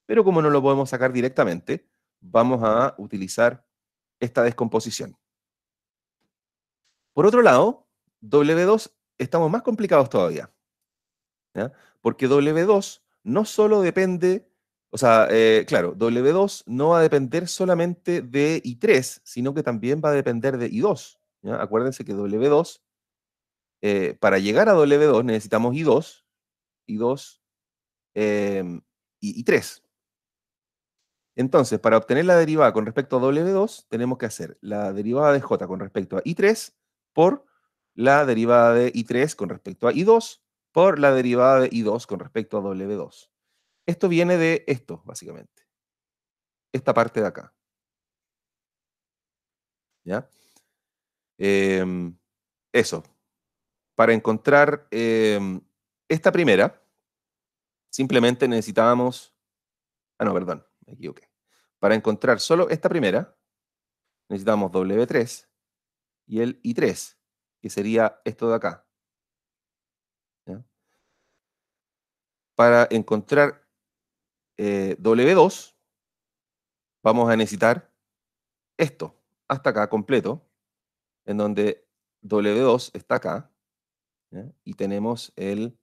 [SPEAKER 1] Pero como no lo podemos sacar directamente, vamos a utilizar esta descomposición. Por otro lado, W2 estamos más complicados todavía. Porque W2 no solo depende, o sea, eh, claro, W2 no va a depender solamente de I3, sino que también va a depender de I2. Acuérdense que W2 eh, para llegar a W2 necesitamos I2, I2 em, y, i 3. Entonces, para obtener la derivada con respecto a W2, tenemos que hacer la derivada de J con respecto a I3 por la derivada de I3 con respecto a I2 por la derivada de I2 con respecto a W2. Esto viene de esto, básicamente. Esta parte de acá. ¿Ya? Em, eso para encontrar em, esta primera, simplemente necesitábamos, ah, no, perdón, me equivoqué. Para encontrar solo esta primera, necesitamos W3 y el I3, que sería esto de acá. Para encontrar W2, eh, vamos a necesitar esto, hasta acá completo, en donde W2 está acá, y tenemos el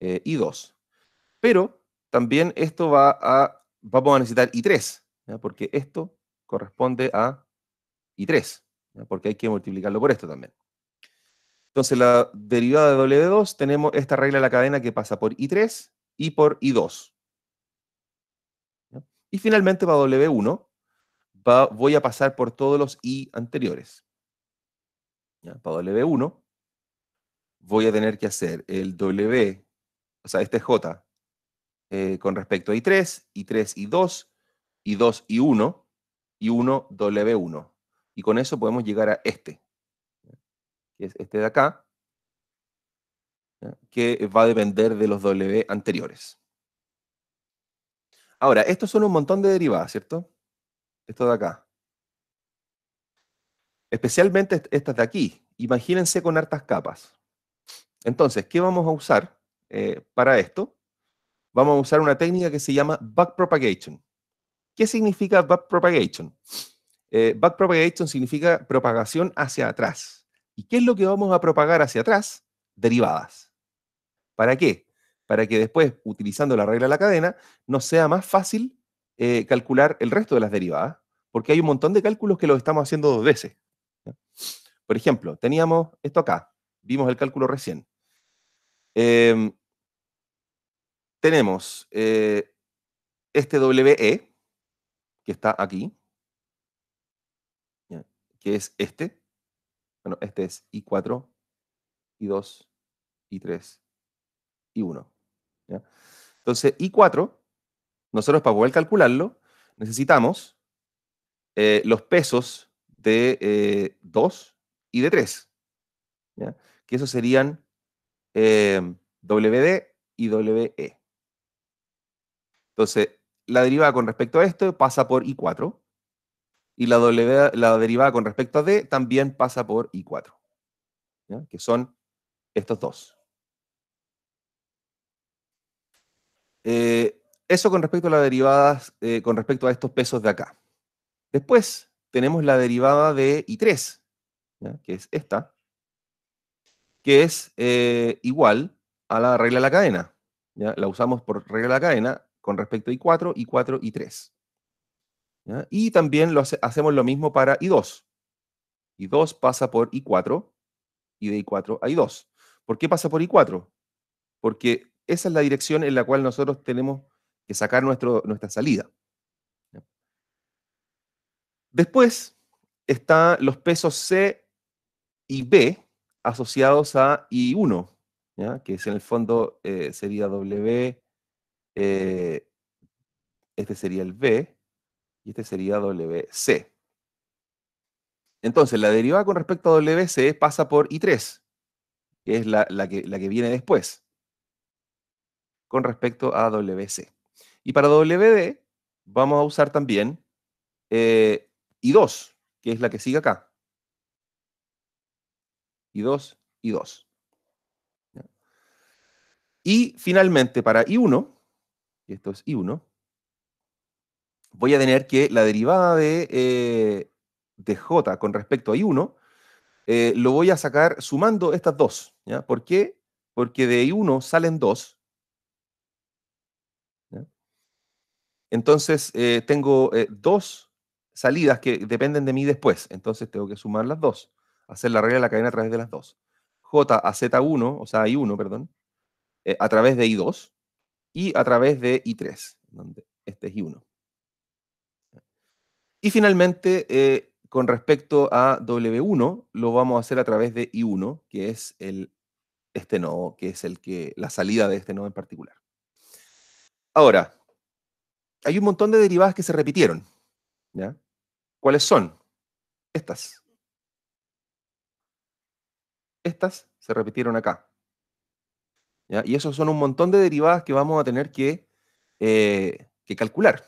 [SPEAKER 1] eh, I2. Pero también esto va a, vamos a necesitar I3, porque esto corresponde a I3, porque hay que multiplicarlo por esto también. Entonces la derivada de W2 tenemos esta regla de la cadena que pasa por I3 y por I2. Y finalmente para W1 voy a pasar por todos los I anteriores. Para W1 voy a tener que hacer el W, o sea, este J, eh, con respecto a I3, I3, I2, I2, I1, I1, W1. Y con eso podemos llegar a este, que es este de acá, que va a depender de los W anteriores. Ahora, estos son un montón de derivadas, ¿cierto? Esto de acá. Especialmente estas de aquí. Imagínense con hartas capas. Entonces, ¿qué vamos a usar eh, para esto? Vamos a usar una técnica que se llama backpropagation. ¿Qué significa backpropagation? Eh, backpropagation significa propagación hacia atrás. ¿Y qué es lo que vamos a propagar hacia atrás? Derivadas. ¿Para qué? Para que después, utilizando la regla de la cadena, nos sea más fácil eh, calcular el resto de las derivadas, porque hay un montón de cálculos que los estamos haciendo dos veces. Por ejemplo, teníamos esto acá, vimos el cálculo recién. Em, tenemos eh, este WE, que está aquí, que es este. Bueno, este es I4, I2, I3, I1. Entonces, I4, nosotros para poder calcularlo, necesitamos eh, los pesos de 2 eh, y de 3. Que esos serían Em, WD y WE. Entonces, la derivada con respecto a esto pasa por I4 y la, la derivada con respecto a D también pasa por I4, que son estos dos. Eh, eso con respecto a las derivadas, eh, con respecto a estos pesos de acá. Después tenemos la derivada de I3, que es esta, que es eh, igual a la regla de la cadena. La usamos por regla de la cadena con respecto a I4, I4, I3. Y también lo hacemos lo mismo para I2. I2 pasa por I4 y de I4 a I2. ¿Por qué pasa por I4? Porque esa es la dirección en la cual nosotros tenemos que sacar nuestro, nuestra salida. Después están los pesos C y B, asociados a I1, que es en el fondo eh, sería W, eh, este sería el B, y este sería WC. Entonces, la derivada con respecto a WC pasa por I3, que es la, que, viene después, con respecto a WC. Y para WD vamos a usar también eh, I2, que es la que sigue acá y 2 y 2. Y finalmente, para I1, y esto es I1, voy a tener que la derivada de, eh, J con respecto a I1 eh, lo voy a sacar sumando estas dos. ¿Por qué? Porque de I1 salen 2. Entonces eh, tengo dos salidas que dependen de mí después. Entonces tengo que sumar las dos hacer la regla de la cadena a través de las dos. J a Z1, o sea, I1, perdón, eh, a través de I2 y a través de I3, donde este es I1. Y finalmente, eh, con respecto a W1, lo vamos a hacer a través de I1, que es el, este nodo, que es el que, la salida de este nodo en particular. Ahora, hay un montón de derivadas que se repitieron. ¿Cuáles son? Estas estas se repitieron acá. Y esos son un montón de derivadas que vamos a tener que, eh, calcular.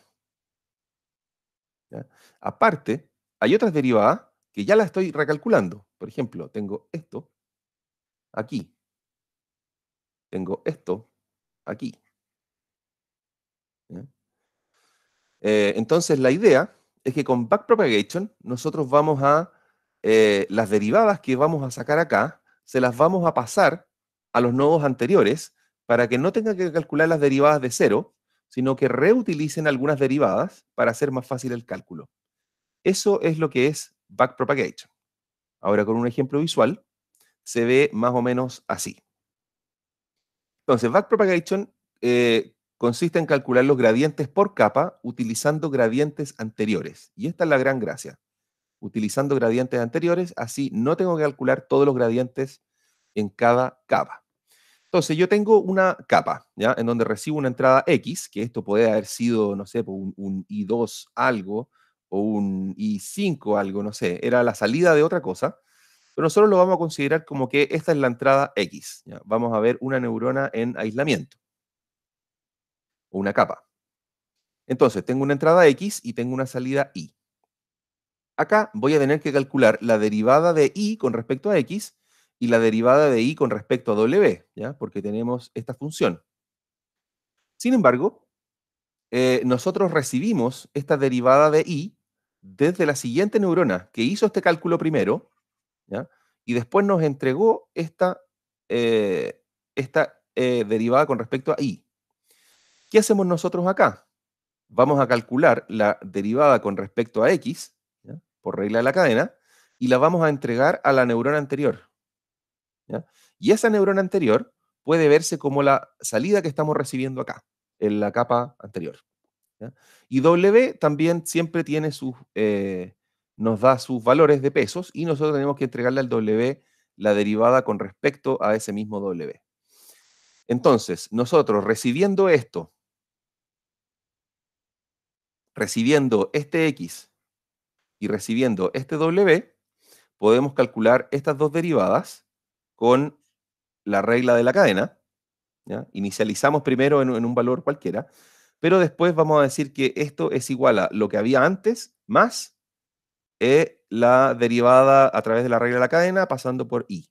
[SPEAKER 1] Aparte, hay otras derivadas que ya las estoy recalculando. Por ejemplo, tengo esto aquí. Tengo esto aquí. Eh, entonces, la idea es que con backpropagation nosotros vamos a, eh, las derivadas que vamos a sacar acá, se las vamos a pasar a los nodos anteriores para que no tengan que calcular las derivadas de cero, sino que reutilicen algunas derivadas para hacer más fácil el cálculo. Eso es lo que es backpropagation. Ahora con un ejemplo visual se ve más o menos así. Entonces, backpropagation eh, consiste en calcular los gradientes por capa utilizando gradientes anteriores. Y esta es la gran gracia utilizando gradientes anteriores, así no tengo que calcular todos los gradientes en cada capa. Entonces, yo tengo una capa, ¿ya? En donde recibo una entrada X, que esto puede haber sido, no sé, pues, un, un I2 algo, o un I5 algo, no sé, era la salida de otra cosa, pero nosotros lo vamos a considerar como que esta es la entrada X. ¿ya? Vamos a ver una neurona en aislamiento, o una capa. Entonces, tengo una entrada X y tengo una salida Y. Acá voy a tener que calcular la derivada de y con respecto a x y la derivada de y con respecto a w, ¿ya? porque tenemos esta función. Sin embargo, eh, nosotros recibimos esta derivada de i desde la siguiente neurona que hizo este cálculo primero, y después nos entregó esta, eh, esta eh, derivada con respecto a i. ¿Qué hacemos nosotros acá? Vamos a calcular la derivada con respecto a x por regla de la cadena, y la vamos a entregar a la neurona anterior. Y esa neurona anterior puede verse como la salida que estamos recibiendo acá, en la capa anterior. Y W también siempre tiene sus, eh, nos da sus valores de pesos y nosotros tenemos que entregarle al W la derivada con respecto a ese mismo W. Entonces, nosotros recibiendo esto, recibiendo este X y recibiendo este W, podemos calcular estas dos derivadas con la regla de la cadena. Inicializamos primero en, un valor cualquiera, pero después vamos a decir que esto es igual a lo que había antes más eh, la derivada a través de la regla de la cadena pasando por i,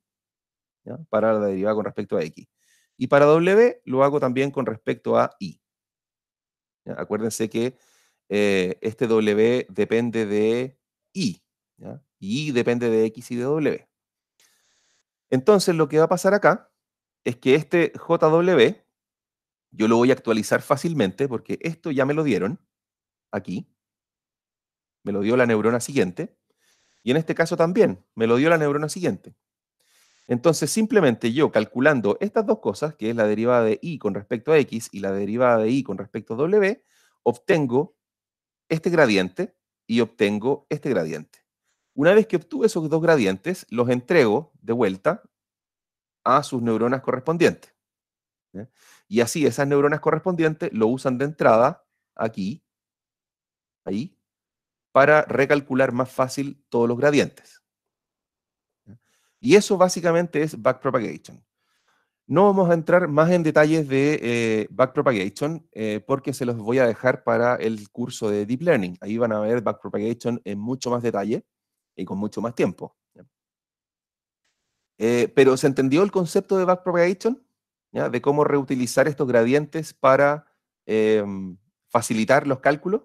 [SPEAKER 1] para la derivada con respecto a x. Y para w lo hago también con respecto a i. Acuérdense que eh, este w depende de y. Y depende de x y de w. Entonces lo que va a pasar acá es que este jw, yo lo voy a actualizar fácilmente porque esto ya me lo dieron aquí. Me lo dio la neurona siguiente. Y en este caso también me lo dio la neurona siguiente. Entonces simplemente yo calculando estas dos cosas, que es la derivada de y con respecto a x y la derivada de y con respecto a w, obtengo este gradiente y obtengo este gradiente. Una vez que obtuve esos dos gradientes, los entrego de vuelta a sus neuronas correspondientes. Y así esas neuronas correspondientes lo usan de entrada aquí, ahí, para recalcular más fácil todos los gradientes. Y eso básicamente es backpropagation. No vamos a entrar más en detalles de eh, backpropagation eh, porque se los voy a dejar para el curso de Deep Learning. Ahí van a ver backpropagation en mucho más detalle y con mucho más tiempo. Eh, pero ¿se entendió el concepto de backpropagation? De cómo reutilizar estos gradientes para em, facilitar los cálculos.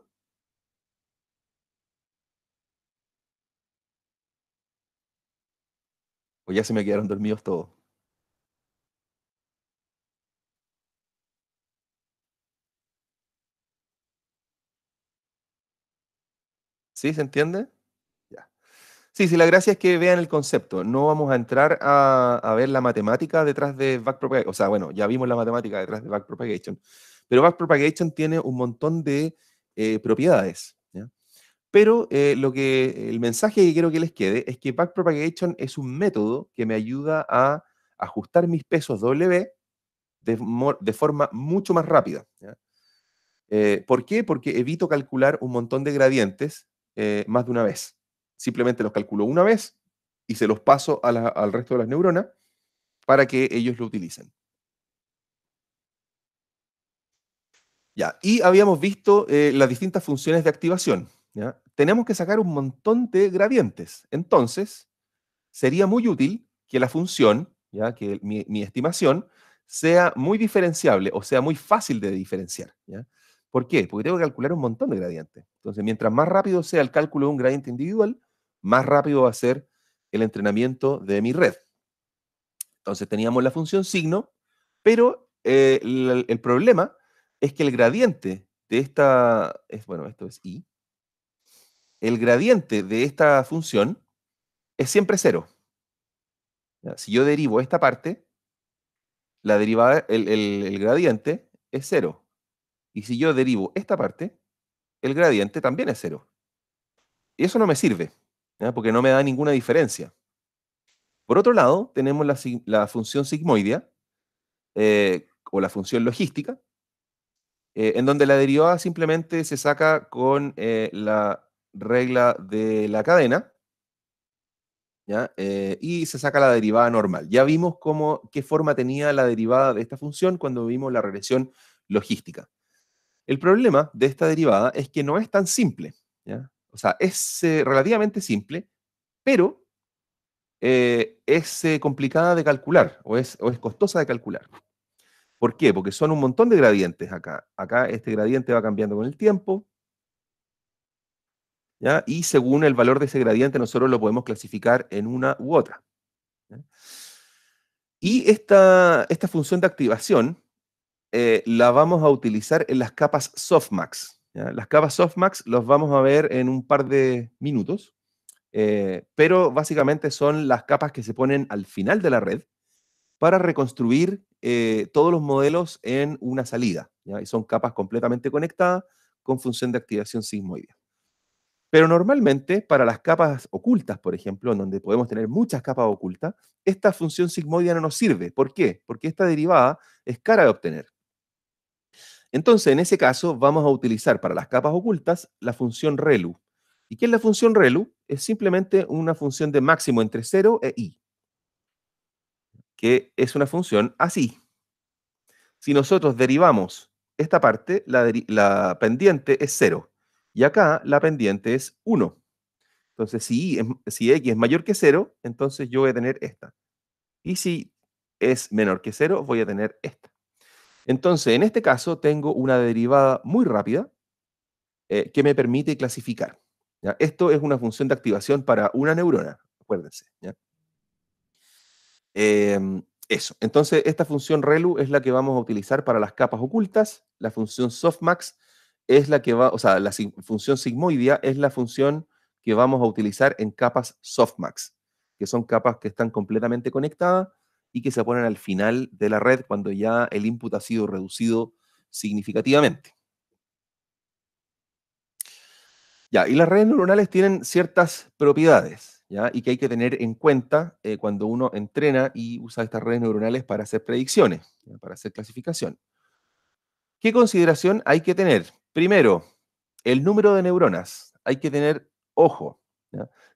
[SPEAKER 1] O ya se me quedaron dormidos todos. ¿Sí? ¿Se entiende? Sí, sí, la gracia es que vean el concepto. No vamos a entrar a, ver la matemática detrás de backpropagation. O sea, bueno, ya vimos la matemática detrás de backpropagation. Pero backpropagation tiene un montón de eh, propiedades. Pero eh, lo que, el mensaje que quiero que les quede es que backpropagation es un método que me ayuda a ajustar mis pesos W de, forma mucho más rápida. Eh, ¿Por qué? Porque evito calcular un montón de gradientes eh, más de una vez. Simplemente los calculo una vez y se los paso al resto de las neuronas para que ellos lo utilicen. Ya, y habíamos visto eh, las distintas funciones de activación. ¿ya? Tenemos que sacar un montón de gradientes. Entonces, sería muy útil que la función, ya que mi, mi estimación, sea muy diferenciable o sea muy fácil de diferenciar. ¿ya? ¿Por qué? Porque tengo que calcular un montón de gradientes. Entonces, mientras más rápido sea el cálculo de un gradiente individual, más rápido va a ser el entrenamiento de mi red. Entonces teníamos la función signo, pero eh, el, problema es que el gradiente de esta, es, bueno, esto es i, el gradiente de esta función es siempre cero. Si yo derivo esta parte, la derivada, el gradiente es cero. Y si yo derivo esta parte, el gradiente también es cero. Y eso no me sirve, porque no me da ninguna diferencia. Por otro lado, tenemos la, función sigmoidea, eh, o la función logística, eh, en donde la derivada simplemente se saca con eh, la regla de la cadena, y se saca la derivada normal. Ya vimos qué forma tenía la derivada de esta función cuando vimos la regresión logística. El problema de esta derivada es que no es tan simple. O sea, es eh, relativamente simple, pero eh, es eh, complicada de calcular o es, costosa de calcular. ¿Por qué? Porque son un montón de gradientes acá. Acá este gradiente va cambiando con el tiempo. Y según el valor de ese gradiente nosotros lo podemos clasificar en una u otra. Y esta función de activación eh, la vamos a utilizar en las capas softmax. Las capas softmax los vamos a ver en un par de minutos, eh, pero básicamente son las capas que se ponen al final de la red para reconstruir eh, todos los modelos en una salida. Y son capas completamente conectadas con función de activación sigmoidea. Pero normalmente, para las capas ocultas, por ejemplo, en donde podemos tener muchas capas ocultas, esta función sigmoidea no nos sirve. ¿Por qué? Porque esta derivada es cara de obtener. Entonces, en ese caso, vamos a utilizar para las capas ocultas la función relu. ¿Y qué es la función relu? Es simplemente una función de máximo entre 0 e i, que es una función así. Si nosotros derivamos esta parte, la, pendiente es 0, y acá la pendiente es 1. Entonces, si, si x es mayor que 0, entonces yo voy a tener esta. Y si es menor que 0, voy a tener esta. Entonces, en este caso tengo una derivada muy rápida eh, que me permite clasificar. Esto es una función de activación para una neurona, acuérdense. Em, eso. Entonces, esta función ReLU es la que vamos a utilizar para las capas ocultas. La función softmax es la que va, o sea, la función sigmoidea es la función que vamos a utilizar en capas softmax, que son capas que están completamente conectadas y que se ponen al final de la red cuando ya el input ha sido reducido significativamente. Ya, y las redes neuronales tienen ciertas propiedades, ¿ya? Y que hay que tener en cuenta eh, cuando uno entrena y usa estas redes neuronales para hacer predicciones, para hacer clasificación. ¿Qué consideración hay que tener? Primero, el número de neuronas. Hay que tener ojo.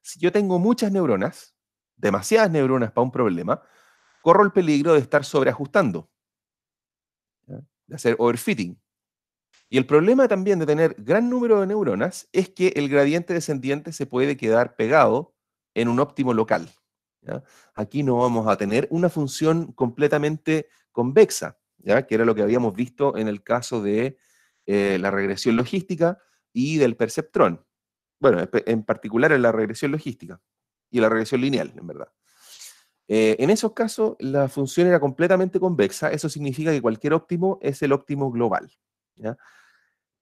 [SPEAKER 1] Si yo tengo muchas neuronas, demasiadas neuronas para un problema, corro el peligro de estar sobreajustando, de hacer overfitting. Y el problema también de tener gran número de neuronas es que el gradiente descendiente se puede quedar pegado en un óptimo local. Aquí no vamos a tener una función completamente convexa, ¿ya? que era lo que habíamos visto en el caso de eh, la regresión logística y del perceptrón. Bueno, en particular en la regresión logística y la regresión lineal, en verdad. Eh, en esos casos, la función era completamente convexa. Eso significa que cualquier óptimo es el óptimo global.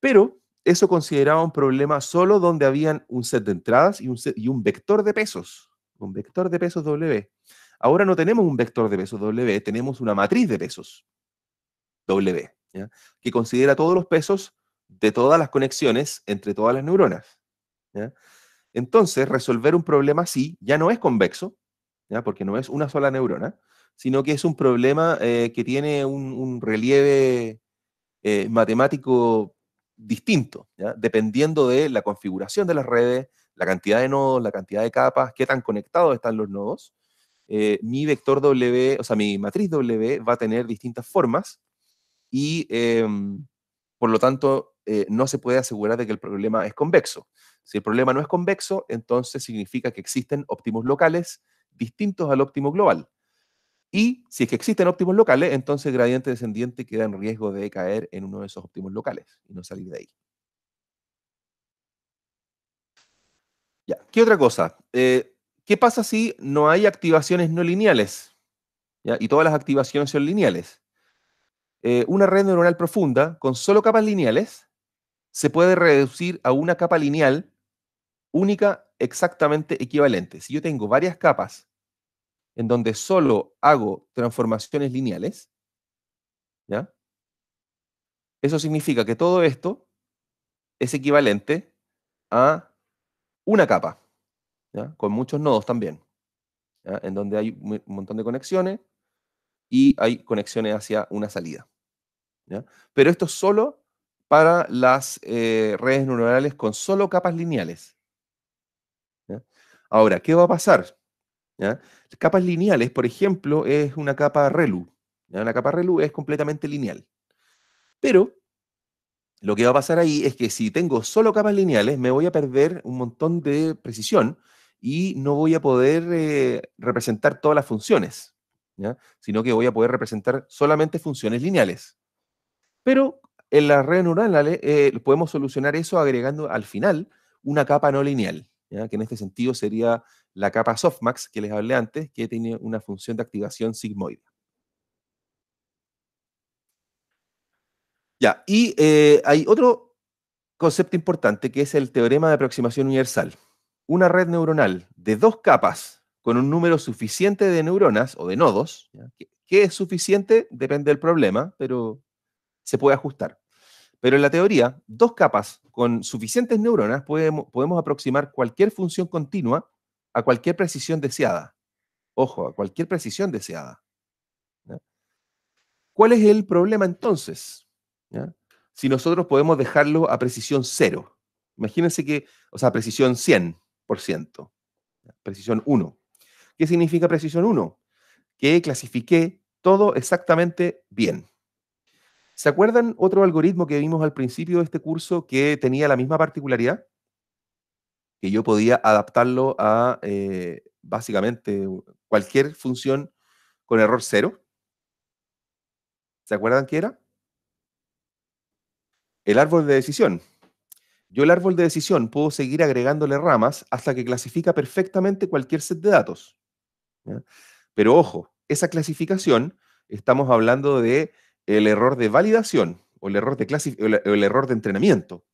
[SPEAKER 1] Pero eso consideraba un problema solo donde habían un set de entradas y un, vector de pesos. Un vector de pesos W. Ahora no tenemos un vector de pesos W, tenemos una matriz de pesos W, que considera todos los pesos de todas las conexiones entre todas las neuronas. Entonces, resolver un problema así ya no es convexo, porque no es una sola neurona, sino que es un problema eh, que tiene un, relieve eh, matemático distinto, dependiendo de la configuración de las redes, la cantidad de nodos, la cantidad de capas, qué tan conectados están los nodos. Eh, mi vector W, o sea, mi matriz W va a tener distintas formas y em, por lo tanto no se puede asegurar de que el problema es convexo. Si el problema no es convexo, entonces significa que existen óptimos locales distintos al óptimo global. Y si es que existen óptimos locales, entonces el gradiente descendiente queda en riesgo de caer en uno de esos óptimos locales y no salir de ahí. Ya. ¿Qué otra cosa? Eh, ¿Qué pasa si no hay activaciones no lineales? Y todas las activaciones son lineales. Eh, una red neuronal profunda con solo capas lineales se puede reducir a una capa lineal única exactamente equivalente. Si yo tengo varias capas en donde solo hago transformaciones lineales, Eso significa que todo esto es equivalente a una capa, con muchos nodos también, en donde hay un montón de conexiones y hay conexiones hacia una salida. Pero esto es solo para las eh, redes neuronales con solo capas lineales. Ahora, ¿qué va a pasar? Capas lineales, por ejemplo, es una capa ReLU. la Una capa ReLU es completamente lineal. Pero lo que va a pasar ahí es que si tengo solo capas lineales, me voy a perder un montón de precisión y no voy a poder eh, representar todas las funciones, sino que voy a poder representar solamente funciones lineales. Pero en la red neural, eh, podemos solucionar eso agregando al final una capa no lineal, que en este sentido sería la capa Softmax que les hablé antes, que tiene una función de activación sigmoide. Ya, y eh, hay otro concepto importante que es el teorema de aproximación universal. Una red neuronal de dos capas con un número suficiente de neuronas o de nodos, que, es suficiente depende del problema, pero se puede ajustar. Pero en la teoría, dos capas con suficientes neuronas podemos, podemos, aproximar cualquier función continua a cualquier precisión deseada. Ojo, a cualquier precisión deseada. ¿Cuál es el problema entonces? Si nosotros podemos dejarlo a precisión cero. Imagínense que, o sea, precisión 100%, precisión 1. ¿Qué significa precisión 1? Que clasifique todo exactamente bien. ¿Se acuerdan otro algoritmo que vimos al principio de este curso que tenía la misma particularidad? que yo podía adaptarlo a eh, básicamente cualquier función con error cero. ¿Se acuerdan qué era? El árbol de decisión. Yo el árbol de decisión puedo seguir agregándole ramas hasta que clasifica perfectamente cualquier set de datos. Pero ojo, esa clasificación, estamos hablando de el error de validación o el error de, el error de entrenamiento.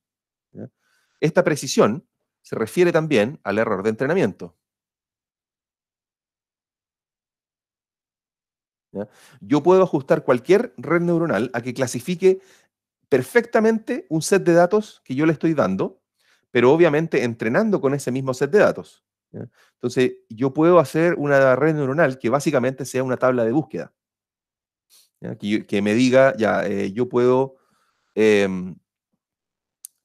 [SPEAKER 1] Esta precisión se refiere también al error de entrenamiento. Yo puedo ajustar cualquier red neuronal a que clasifique perfectamente un set de datos que yo le estoy dando, pero obviamente entrenando con ese mismo set de datos. Entonces, yo puedo hacer una red neuronal que básicamente sea una tabla de búsqueda. Que, me diga, ya, eh, yo puedo em,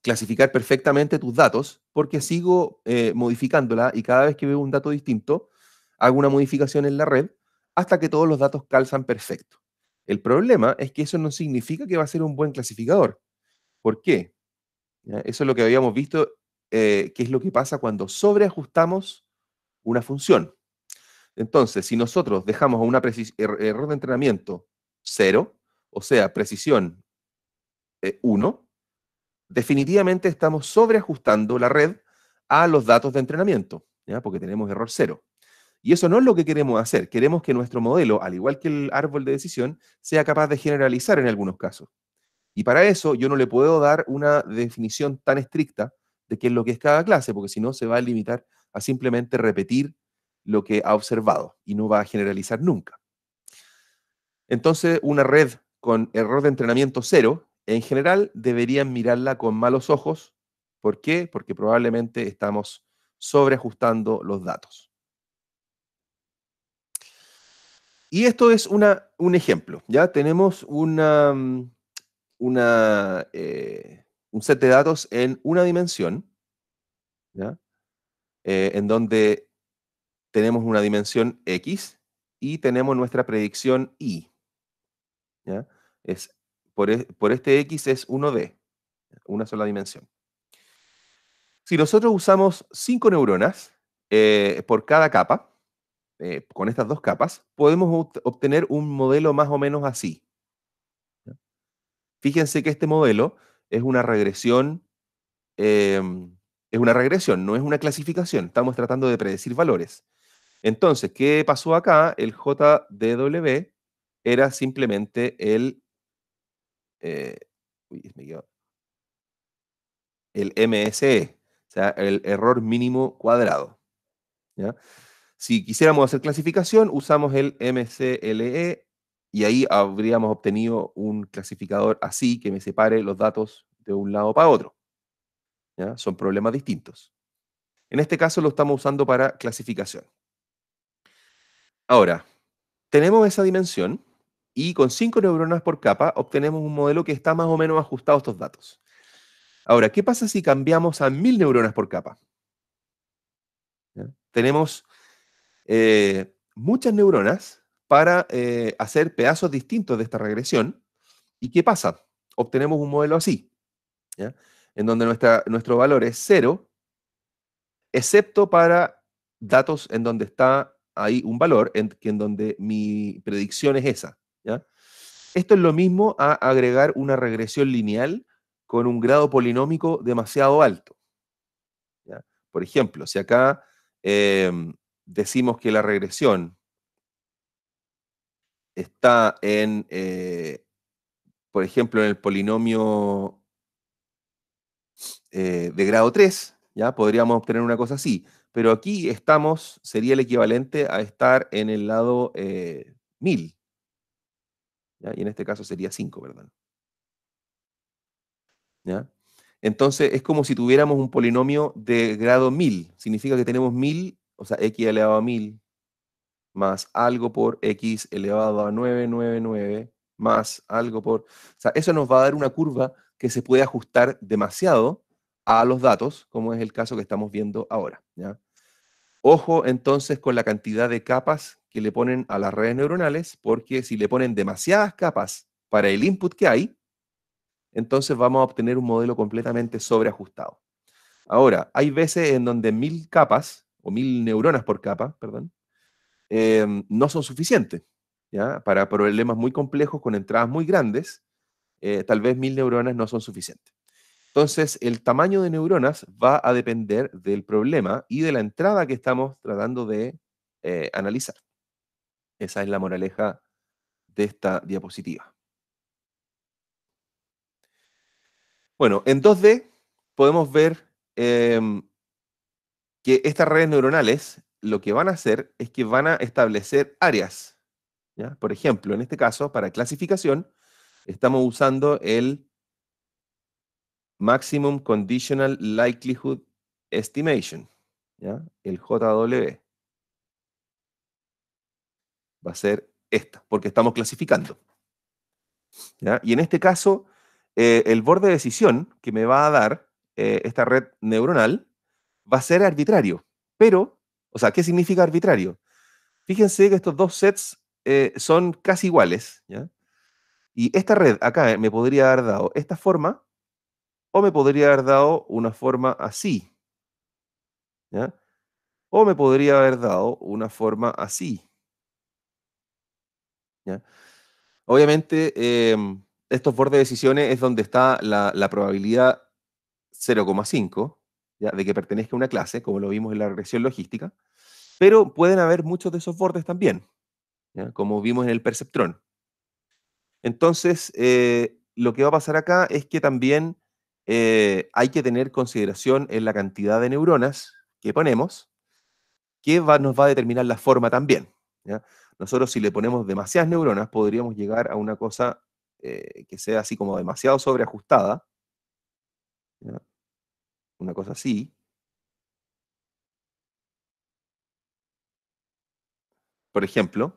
[SPEAKER 1] clasificar perfectamente tus datos porque sigo eh, modificándola y cada vez que veo un dato distinto, hago una modificación en la red hasta que todos los datos calzan perfecto. El problema es que eso no significa que va a ser un buen clasificador. ¿Por qué? Eso es lo que habíamos visto, eh, que es lo que pasa cuando sobreajustamos una función. Entonces, si nosotros dejamos un er, error de entrenamiento cero, o sea, precisión 1, eh, definitivamente estamos sobreajustando la red a los datos de entrenamiento, porque tenemos error cero. Y eso no es lo que queremos hacer. Queremos que nuestro modelo, al igual que el árbol de decisión, sea capaz de generalizar en algunos casos. Y para eso yo no le puedo dar una definición tan estricta de qué es lo que es cada clase, porque si no se va a limitar a simplemente repetir lo que ha observado y no va a generalizar nunca. Entonces, una red con error de entrenamiento cero en general deberían mirarla con malos ojos. ¿Por qué? Porque probablemente estamos sobreajustando los datos. Y esto es una, un ejemplo. Ya tenemos mm, eh, un set de datos en una dimensión, eh, en donde tenemos una dimensión X y tenemos nuestra predicción Y. ¿ya? Es e, por, este X es 1D, una sola dimensión. Si nosotros usamos 5 neuronas eh, por cada capa, eh, con estas dos capas, podemos obtener un modelo más o menos así. Fíjense que este modelo es una regresión, em, es una regresión, no es una clasificación. Estamos tratando de predecir valores. Entonces, ¿qué pasó acá? El JDW era simplemente el eh, el MSE, o sea, el error mínimo cuadrado. Si quisiéramos hacer clasificación, usamos el MCLE y ahí habríamos obtenido un clasificador así que me separe los datos de un lado para otro. Son problemas distintos. En este caso lo estamos usando para clasificación. Ahora, tenemos esa dimensión y con cinco neuronas por capa obtenemos un modelo que está más o menos ajustado a estos datos. Ahora, ¿qué pasa si cambiamos a mil neuronas por capa? Tenemos eh, muchas neuronas para eh, hacer pedazos distintos de esta regresión. ¿Y qué pasa? Obtenemos un modelo así, en donde nuestra, nuestro valor es cero, excepto para datos en donde está ahí un valor, en donde mi predicción es esa. Esto es lo mismo a agregar una regresión lineal con un grado polinómico demasiado alto. Por ejemplo, si acá em, decimos que la regresión está en, eh, por ejemplo, en el polinomio eh, de grado 3, ¿ya? podríamos obtener una cosa así. Pero aquí estamos, sería el equivalente a estar en el lado 1000, eh, y en este caso sería 5, ¿verdad? ¿Ya? Entonces es como si tuviéramos un polinomio de grado 1000, significa que tenemos 1000, o sea, x elevado a 1000, más algo por x elevado a 999, más algo por... O sea, eso nos va a dar una curva que se puede ajustar demasiado a los datos, como es el caso que estamos viendo ahora. Ojo entonces con la cantidad de capas que le ponen a las redes neuronales, porque si le ponen demasiadas capas para el input que hay, entonces vamos a obtener un modelo completamente sobreajustado. Ahora, hay veces en donde mil capas, o mil neuronas por capa, perdón, em, no son suficientes. ¿ya? Para problemas muy complejos con entradas muy grandes, eh, tal vez mil neuronas no son suficientes. Entonces, el tamaño de neuronas va a depender del problema y de la entrada que estamos tratando de eh, analizar. Esa es la moraleja de esta diapositiva. Bueno, en 2D podemos ver em, que estas redes neuronales lo que van a hacer es que van a establecer áreas. Por ejemplo, en este caso, para clasificación, estamos usando el Maximum Conditional Likelihood Estimation, el JW va a ser esta, porque estamos clasificando. Y en este caso, eh, el borde de decisión que me va a dar eh, esta red neuronal va a ser arbitrario. Pero, o sea, ¿qué significa arbitrario? Fíjense que estos dos sets eh, son casi iguales. Y esta red acá me podría haber dado esta forma o me podría haber dado una forma así. O me podría haber dado una forma así. Obviamente, em, estos bordes de decisiones es donde está la, probabilidad 0,5 de que pertenezca a una clase, como lo vimos en la regresión logística, pero pueden haber muchos de esos bordes también, como vimos en el perceptrón. Entonces, eh, lo que va a pasar acá es que también eh, hay que tener consideración en la cantidad de neuronas que ponemos, que va, nos va a determinar la forma también. Nosotros si le ponemos demasiadas neuronas podríamos llegar a una cosa eh, que sea así como demasiado sobreajustada, una cosa así. Por ejemplo,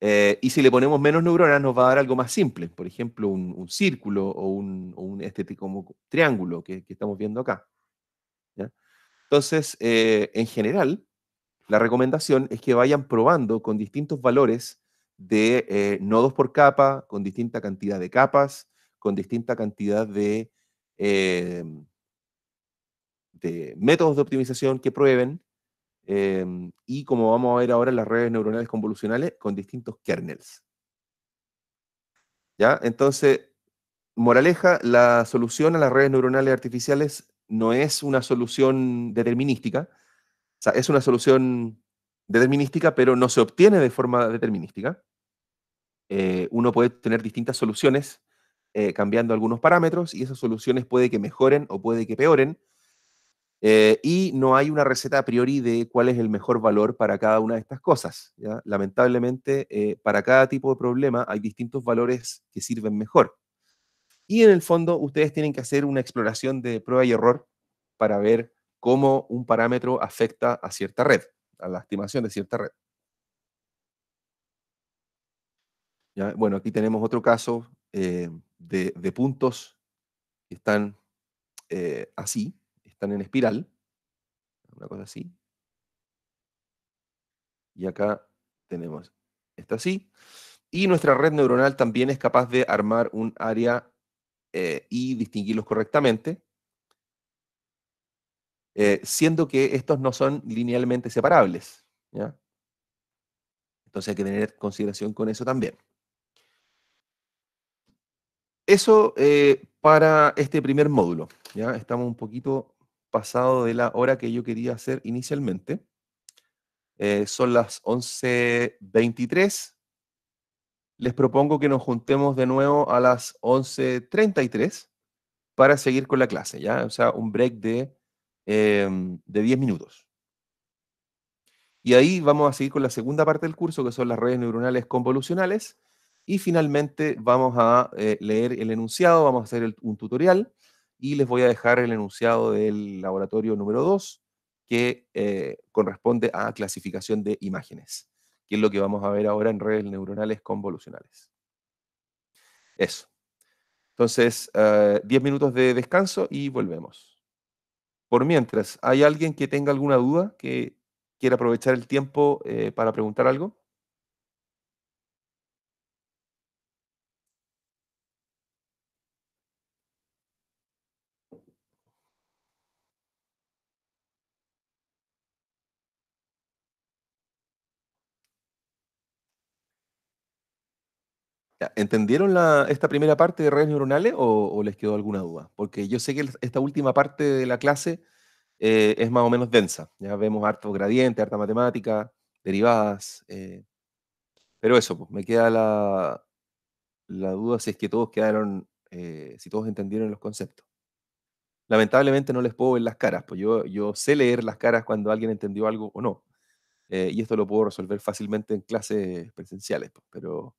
[SPEAKER 1] eh, y si le ponemos menos neuronas nos va a dar algo más simple, por ejemplo, un, círculo o un, estético como triángulo que, estamos viendo acá. Entonces, eh, en general, la recomendación es que vayan probando con distintos valores de eh, nodos por capa, con distinta cantidad de capas, con distinta cantidad de, eh, métodos de optimización que prueben. Em, y como vamos a ver ahora en las redes neuronales convolucionales, con distintos kernels. ¿Ya? Entonces, moraleja, la solución a las redes neuronales artificiales no es una solución determinística, o sea, es una solución determinística, pero no se obtiene de forma determinística. Eh, uno puede tener distintas soluciones eh, cambiando algunos parámetros y esas soluciones puede que mejoren o puede que peoren. Eh, y no hay una receta a priori de cuál es el mejor valor para cada una de estas cosas. Lamentablemente, para cada tipo de problema hay distintos valores que sirven mejor. Y en el fondo, ustedes tienen que hacer una exploración de prueba y error para ver cómo un parámetro afecta a cierta red, a la estimación de cierta red. Bueno, aquí tenemos otro caso eh, de, puntos que están eh, así, están en espiral, una cosa así. Y acá tenemos esta así. Y nuestra red neuronal también es capaz de armar un área eh, y distinguirlos correctamente. Eh, siendo que estos no son linealmente separables. Entonces hay que tener consideración con eso también. Eso eh, para este primer módulo. ¿ya? Estamos un poquito pasado de la hora que yo quería hacer inicialmente. Eh, son las 11.23. Les propongo que nos juntemos de nuevo a las 11.33 para seguir con la clase, ¿ya? O sea, un break de Em, de 10 minutos. Y ahí vamos a seguir con la segunda parte del curso, que son las redes neuronales convolucionales. Y finalmente vamos a eh, leer el enunciado, vamos a hacer un tutorial y les voy a dejar el enunciado del laboratorio número 2, que eh, corresponde a clasificación de imágenes, que es lo que vamos a ver ahora en redes neuronales convolucionales. Eso. Entonces, 10 eh, minutos de descanso y volvemos. Por mientras, ¿hay alguien que tenga alguna duda que quiera aprovechar el tiempo eh, para preguntar algo? ¿Entendieron esta primera parte de redes neuronales o, les quedó alguna duda? Porque yo sé que esta última parte de la clase eh, es más o menos densa. Ya vemos harto gradiente, harta matemática, derivadas. Eh, pero eso, pues, me queda la, la, duda si es que todos quedaron, eh, si todos entendieron los conceptos. Lamentablemente no les puedo ver las caras, pues yo, yo sé leer las caras cuando alguien entendió algo o no. y esto lo puedo resolver fácilmente en clases presenciales, pues, pero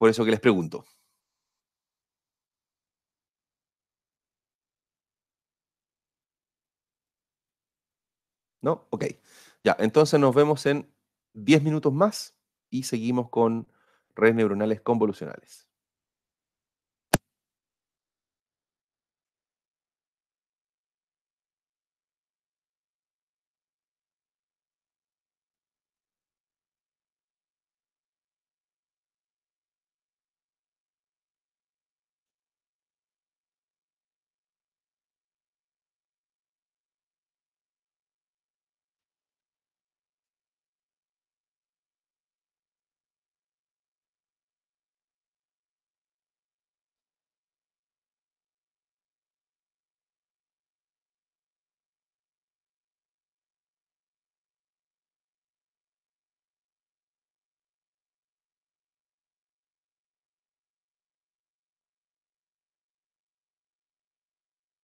[SPEAKER 1] por eso que les pregunto. ¿No? Ok. Ya, entonces nos vemos en 10 minutos más y seguimos con redes neuronales convolucionales.